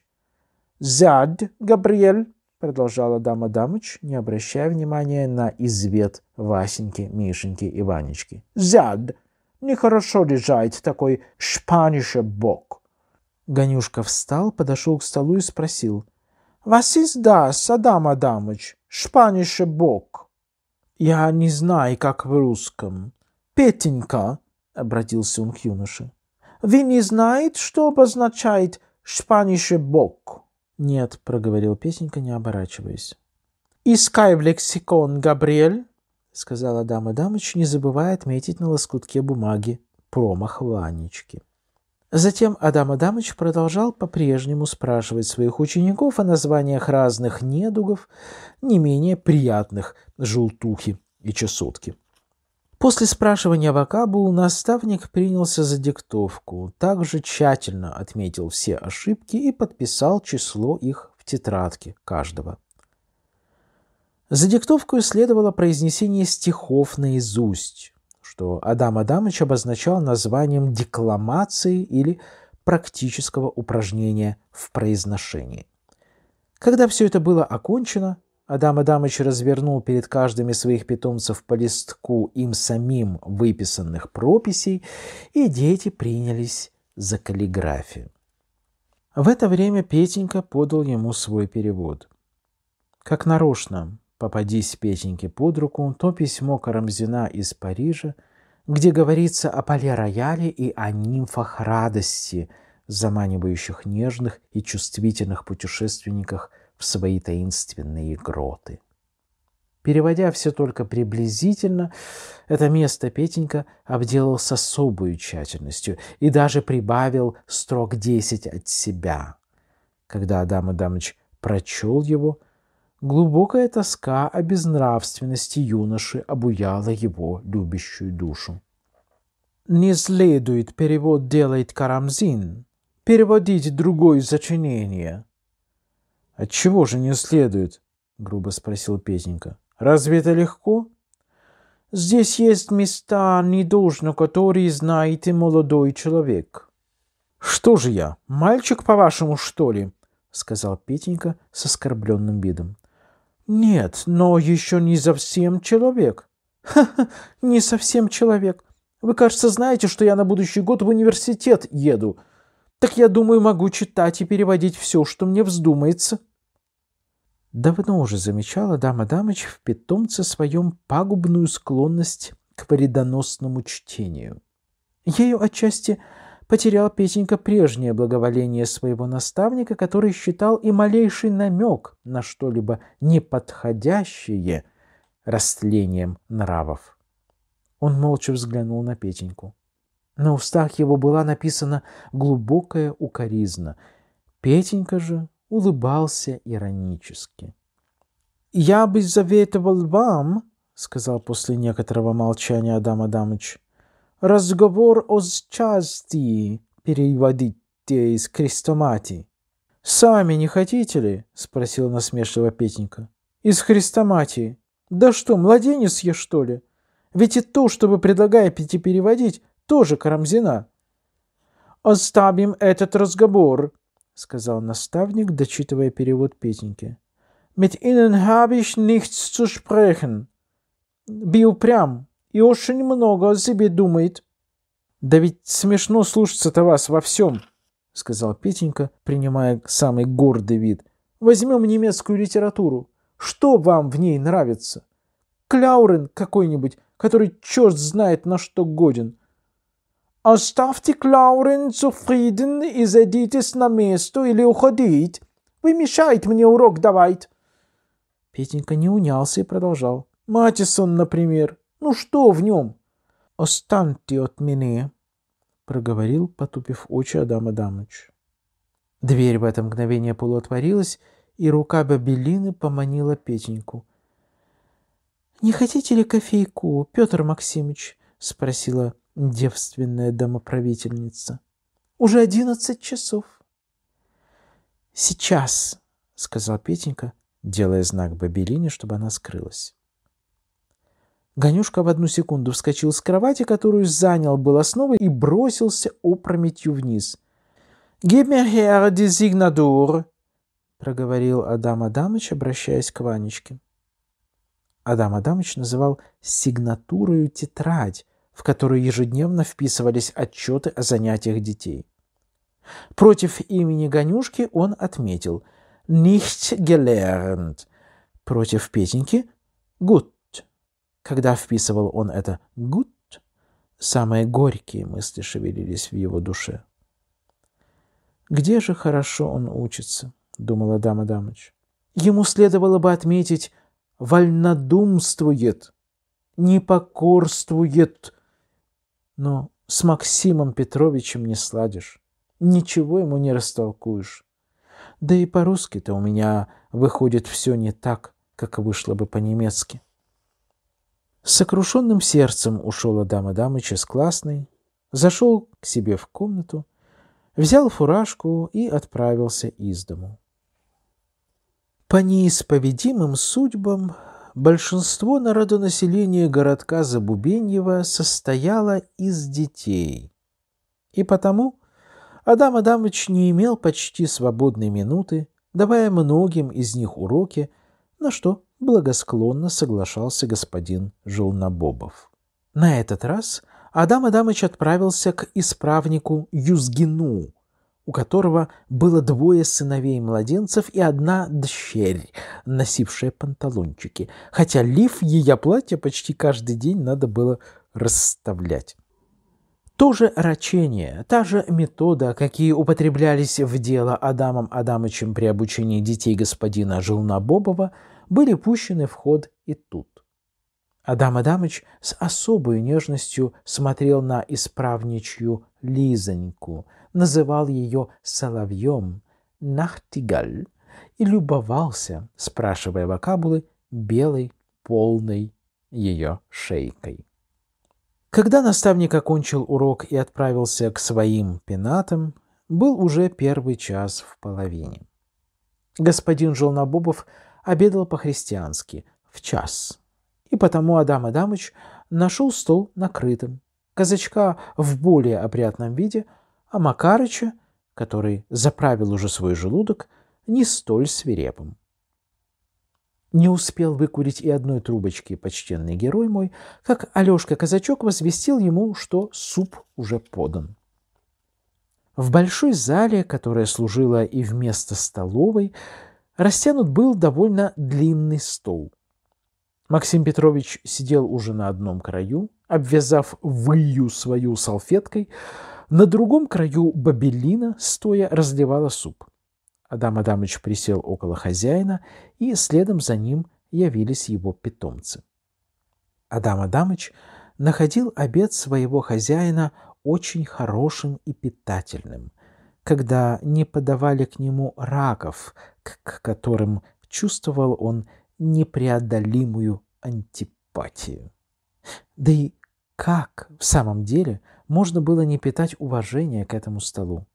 «Зядь, Габриэль!» — продолжал Адам Адамыч, не обращая внимания на извет Васеньки, Мишеньки и Ванечки. «Зядь! Нехорошо лежает такой шпанише бок!» Ганюшка встал, подошел к столу и спросил вас издаст, Адам Адамыч, шпанише бог». «Я не знаю, как в русском». «Петенька», — обратился он к юноше, — «вы не знаете, что обозначает шпанише бог?» «Нет», — проговорил Петенька, не оборачиваясь. «Искай в лексикон, Габриэль», — сказал Адам Адамыч, не забывая отметить на лоскутке бумаги промах Ванечки. Затем Адам Адамыч продолжал по-прежнему спрашивать своих учеников о названиях разных недугов, не менее приятных желтухи и чесотки. После спрашивания вокабул наставник принялся за диктовку, также тщательно отметил все ошибки и подписал число их в тетрадке каждого. За диктовку следовало произнесение стихов наизусть что Адам Адамыч обозначал названием декламации или практического упражнения в произношении. Когда все это было окончено, Адам Адамыч развернул перед каждым из своих питомцев по листку им самим выписанных прописей, и дети принялись за каллиграфию. В это время Петенька подал ему свой перевод. Как нарочно, попадись Петеньке под руку, то письмо Карамзина из Парижа, где говорится о поле-рояле и о нимфах радости, заманивающих нежных и чувствительных путешественниках в свои таинственные гроты. Переводя все только приблизительно, это место Петенька обделал с особой тщательностью и даже прибавил строк десять от себя. Когда Адам Адамыч прочел его – Глубокая тоска о безнравственности юноши обуяла его любящую душу. Не следует перевод делает Карамзин, переводить другое сочинение. Отчего же не следует? грубо спросил Петенька. Разве это легко? Здесь есть места, не должно которые знает и молодой человек. Что же я, мальчик, по-вашему, что ли? сказал Петенька с оскорбленным видом. Нет, но еще не совсем человек. Ха-ха, не совсем человек. Вы, кажется, знаете, что я на будущий год в университет еду. Так я думаю, могу читать и переводить все, что мне вздумается. Давно уже замечала дама Дамыч в питомце своем пагубную склонность к вредоносному чтению. Ею отчасти потерял Петенька прежнее благоволение своего наставника, который считал и малейший намек на что-либо неподходящее растлением нравов. Он молча взглянул на Петеньку. На устах его была написана глубокая укоризна. Петенька же улыбался иронически. «Я бы заветовал вам, — сказал после некоторого молчания Адам Адамыч, — разговор о счастье переводите из крестоматии. «Сами не хотите ли?» — спросил насмешливо Петенька. «Из Христоматии? Да что, младенец я, что ли? Ведь и то, что вы предлагаете переводить, тоже Карамзина». «Оставим этот разговор», — сказал наставник, дочитывая перевод Петеньки. «Mit ihnen habe ich nichts zu sprechen». «Бил прям», и очень много о себе думает». «Да ведь смешно слушаться-то вас во всем», — сказал Петенька, принимая самый гордый вид. «Возьмем немецкую литературу. Что вам в ней нравится? Кляурен какой-нибудь, который черт знает на что годен». «Оставьте Клаурен зufrieden и зайдитесь на место или уходить. Вы мешаете мне урок давать». Петенька не унялся и продолжал. «Матисон, например. Ну что в нем? Останьте от меня, проговорил, потупив очи Адам Адамыч. Дверь в это мгновение полуотворилась, и рука Бабелины поманила Петеньку. «Не хотите ли кофейку, Петр Максимович?» — спросила девственная домоправительница. «Уже одиннадцать часов». «Сейчас», — сказал Петенька, делая знак Бабелине, чтобы она скрылась. Гонюшка в одну секунду вскочил с кровати, которую занял был основой, и бросился опрометью вниз. «Give me here designador», — проговорил Адам Адамыч, обращаясь к Ванечке. Адам Адамыч называл сигнатурою тетрадь, в которую ежедневно вписывались отчеты о занятиях детей. Против имени Гонюшки он отметил «nicht gelernt», против Петеньки «gut». Когда вписывал он это «гуд», самые горькие мысли шевелились в его душе. «Где же хорошо он учится?» — думала Дама Дамыч. «Ему следовало бы отметить «вольнодумствует», «непокорствует». Но с Максимом Петровичем не сладишь, ничего ему не растолкуешь. Да и по-русски-то у меня выходит все не так, как вышло бы по-немецки». С сокрушенным сердцем ушел Адам Адамыч из классной, зашел к себе в комнату, взял фуражку и отправился из дому. По неисповедимым судьбам большинство народонаселения городка Забубеньева состояло из детей. И потому Адам Адамыч не имел почти свободной минуты, давая многим из них уроки, на что благосклонно соглашался господин Желнобобов. На этот раз Адам Адамыч отправился к исправнику Юзгину, у которого было двое сыновей-младенцев и одна дщерь, носившая панталончики, хотя лиф ее платья почти каждый день надо было расставлять. То же рачение, та же метода, какие употреблялись в дело Адамом Адамычем при обучении детей господина Желнобобова – были пущены в ход и тут. Адам Адамыч с особой нежностью смотрел на исправничью Лизоньку, называл ее соловьем «нахтигаль» и любовался, спрашивая вокабулы, белой, полной ее шейкой. Когда наставник окончил урок и отправился к своим пенатам, был уже первый час в половине. Господин Желнобубов обедал по-христиански, в час. И потому Адам Адамыч нашел стол накрытым, казачка в более опрятном виде, а Макарыча, который заправил уже свой желудок, не столь свирепым. Не успел выкурить и одной трубочки почтенный герой мой, как Алешка Казачок возвестил ему, что суп уже подан. В большой зале, которая служила и вместо столовой, растянут был довольно длинный стол. Максим Петрович сидел уже на одном краю, обвязав выю свою салфеткой, на другом краю бабелина, стоя, разливала суп. Адам Адамыч присел около хозяина, и следом за ним явились его питомцы. Адам Адамыч находил обед своего хозяина очень хорошим и питательным, когда не подавали к нему раков – к которым чувствовал он непреодолимую антипатию. Да и как в самом деле можно было не питать уважения к этому столу?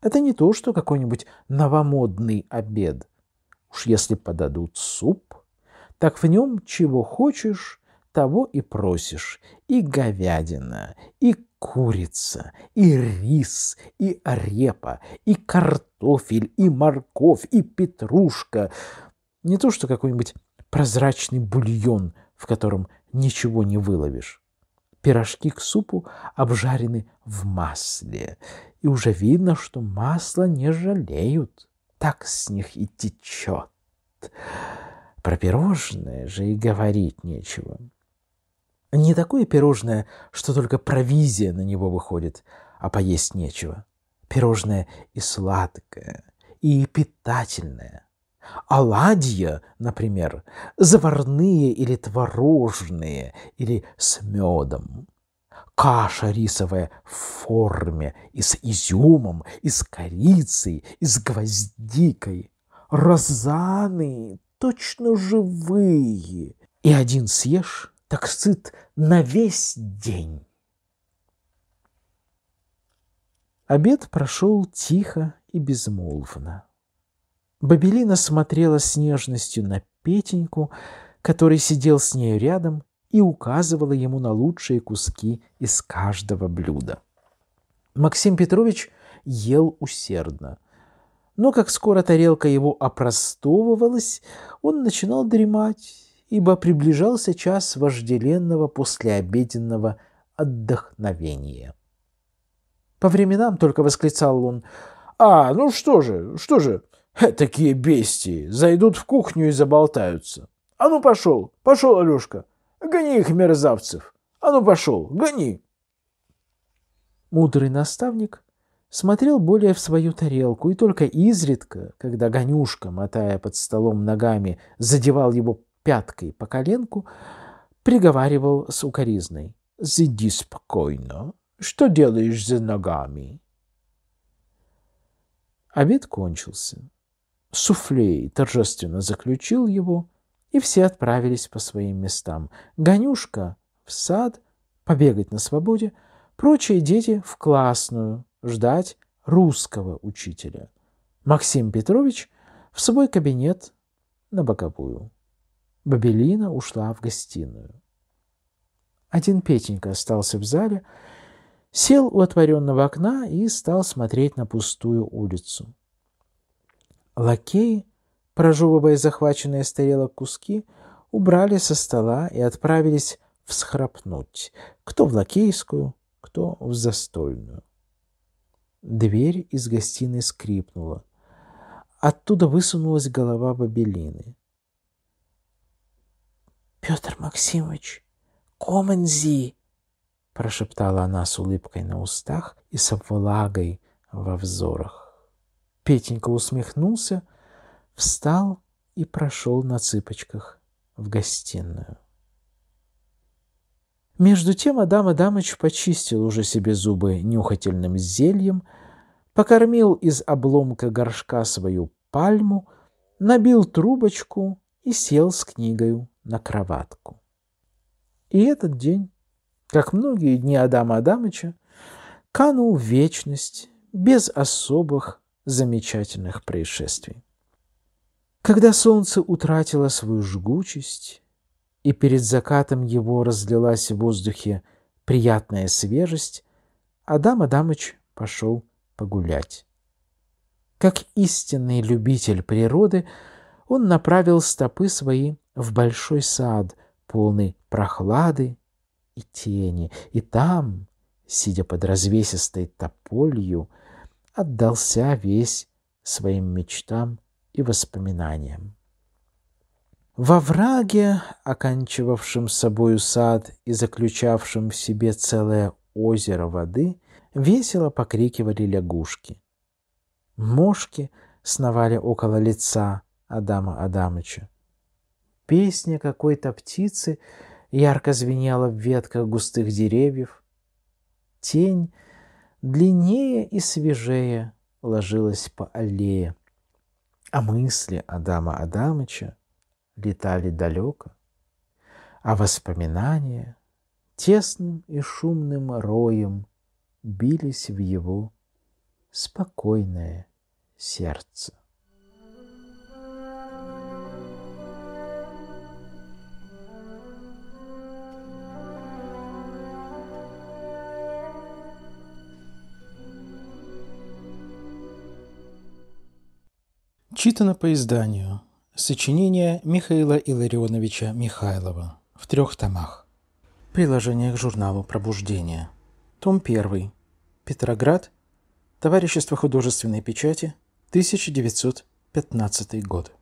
Это не то, что какой-нибудь новомодный обед. Уж если подадут суп, так в нем чего хочешь, того и просишь. И говядина, и курица, и рис, и репа, и картофель, и морковь, и петрушка. Не то что какой-нибудь прозрачный бульон, в котором ничего не выловишь. Пирожки к супу обжарены в масле, и уже видно, что масло не жалеют. Так с них и течет. Про пирожное же и говорить нечего. Не такое пирожное, что только провизия на него выходит, а поесть нечего. Пирожное и сладкое, и питательное. Оладья, например, заварные или творожные, или с медом. Каша рисовая в форме, и с изюмом, и с корицей, и с гвоздикой. Розаны точно живые. И один съешь, так сыт на весь день. Обед прошел тихо и безмолвно. Бабелина смотрела с нежностью на Петеньку, который сидел с ней рядом и указывала ему на лучшие куски из каждого блюда. Максим Петрович ел усердно. Но как скоро тарелка его опростовывалась, он начинал дремать ибо приближался час вожделенного послеобеденного отдохновения. По временам только восклицал он. «А, ну что же, что же, такие бестии, зайдут в кухню и заболтаются. А ну пошел, пошел, Алешка, гони их, мерзавцев, а ну пошел, гони!» Мудрый наставник смотрел более в свою тарелку, и только изредка, когда Гонюшка, мотая под столом ногами, задевал его пяткой по коленку, приговаривал с укоризной. «Сиди спокойно. Что делаешь за ногами?» Обед кончился. Суфлей торжественно заключил его, и все отправились по своим местам. Ганюшка в сад, побегать на свободе, прочие дети в классную, ждать русского учителя. Максим Петрович в свой кабинет на боковую. Бабелина ушла в гостиную. Один Петенька остался в зале, сел у отворенного окна и стал смотреть на пустую улицу. Лакеи, прожевывая захваченные с тарелок куски, убрали со стола и отправились всхрапнуть, кто в лакейскую, кто в застольную. Дверь из гостиной скрипнула. Оттуда высунулась голова бабелины. Петр Максимович, комензи!» — прошептала она с улыбкой на устах и с влагой во взорах. Петенька усмехнулся, встал и прошел на цыпочках в гостиную. Между тем Адам Адамыч почистил уже себе зубы нюхательным зельем, покормил из обломка горшка свою пальму, набил трубочку и сел с книгою на кроватку. И этот день, как многие дни Адама Адамыча, канул в вечность без особых замечательных происшествий. Когда солнце утратило свою жгучесть, и перед закатом его разлилась в воздухе приятная свежесть, Адам Адамыч пошел погулять. Как истинный любитель природы, он направил стопы свои в большой сад, полный прохлады и тени. И там, сидя под развесистой тополью, отдался весь своим мечтам и воспоминаниям. Во враге, оканчивавшем собою сад и заключавшем в себе целое озеро воды, весело покрикивали лягушки. Мошки сновали около лица Адама Адамыча. Песня какой-то птицы ярко звенела в ветках густых деревьев. Тень длиннее и свежее ложилась по аллее, а мысли Адама Адамыча летали далеко, а воспоминания тесным и шумным роем бились в его спокойное сердце. Читано по изданию. Сочинение Михаила Илларионовича Михайлова. В трех томах. Приложение к журналу «Пробуждение». Том 1. Петроград. Товарищество художественной печати. 1915 год.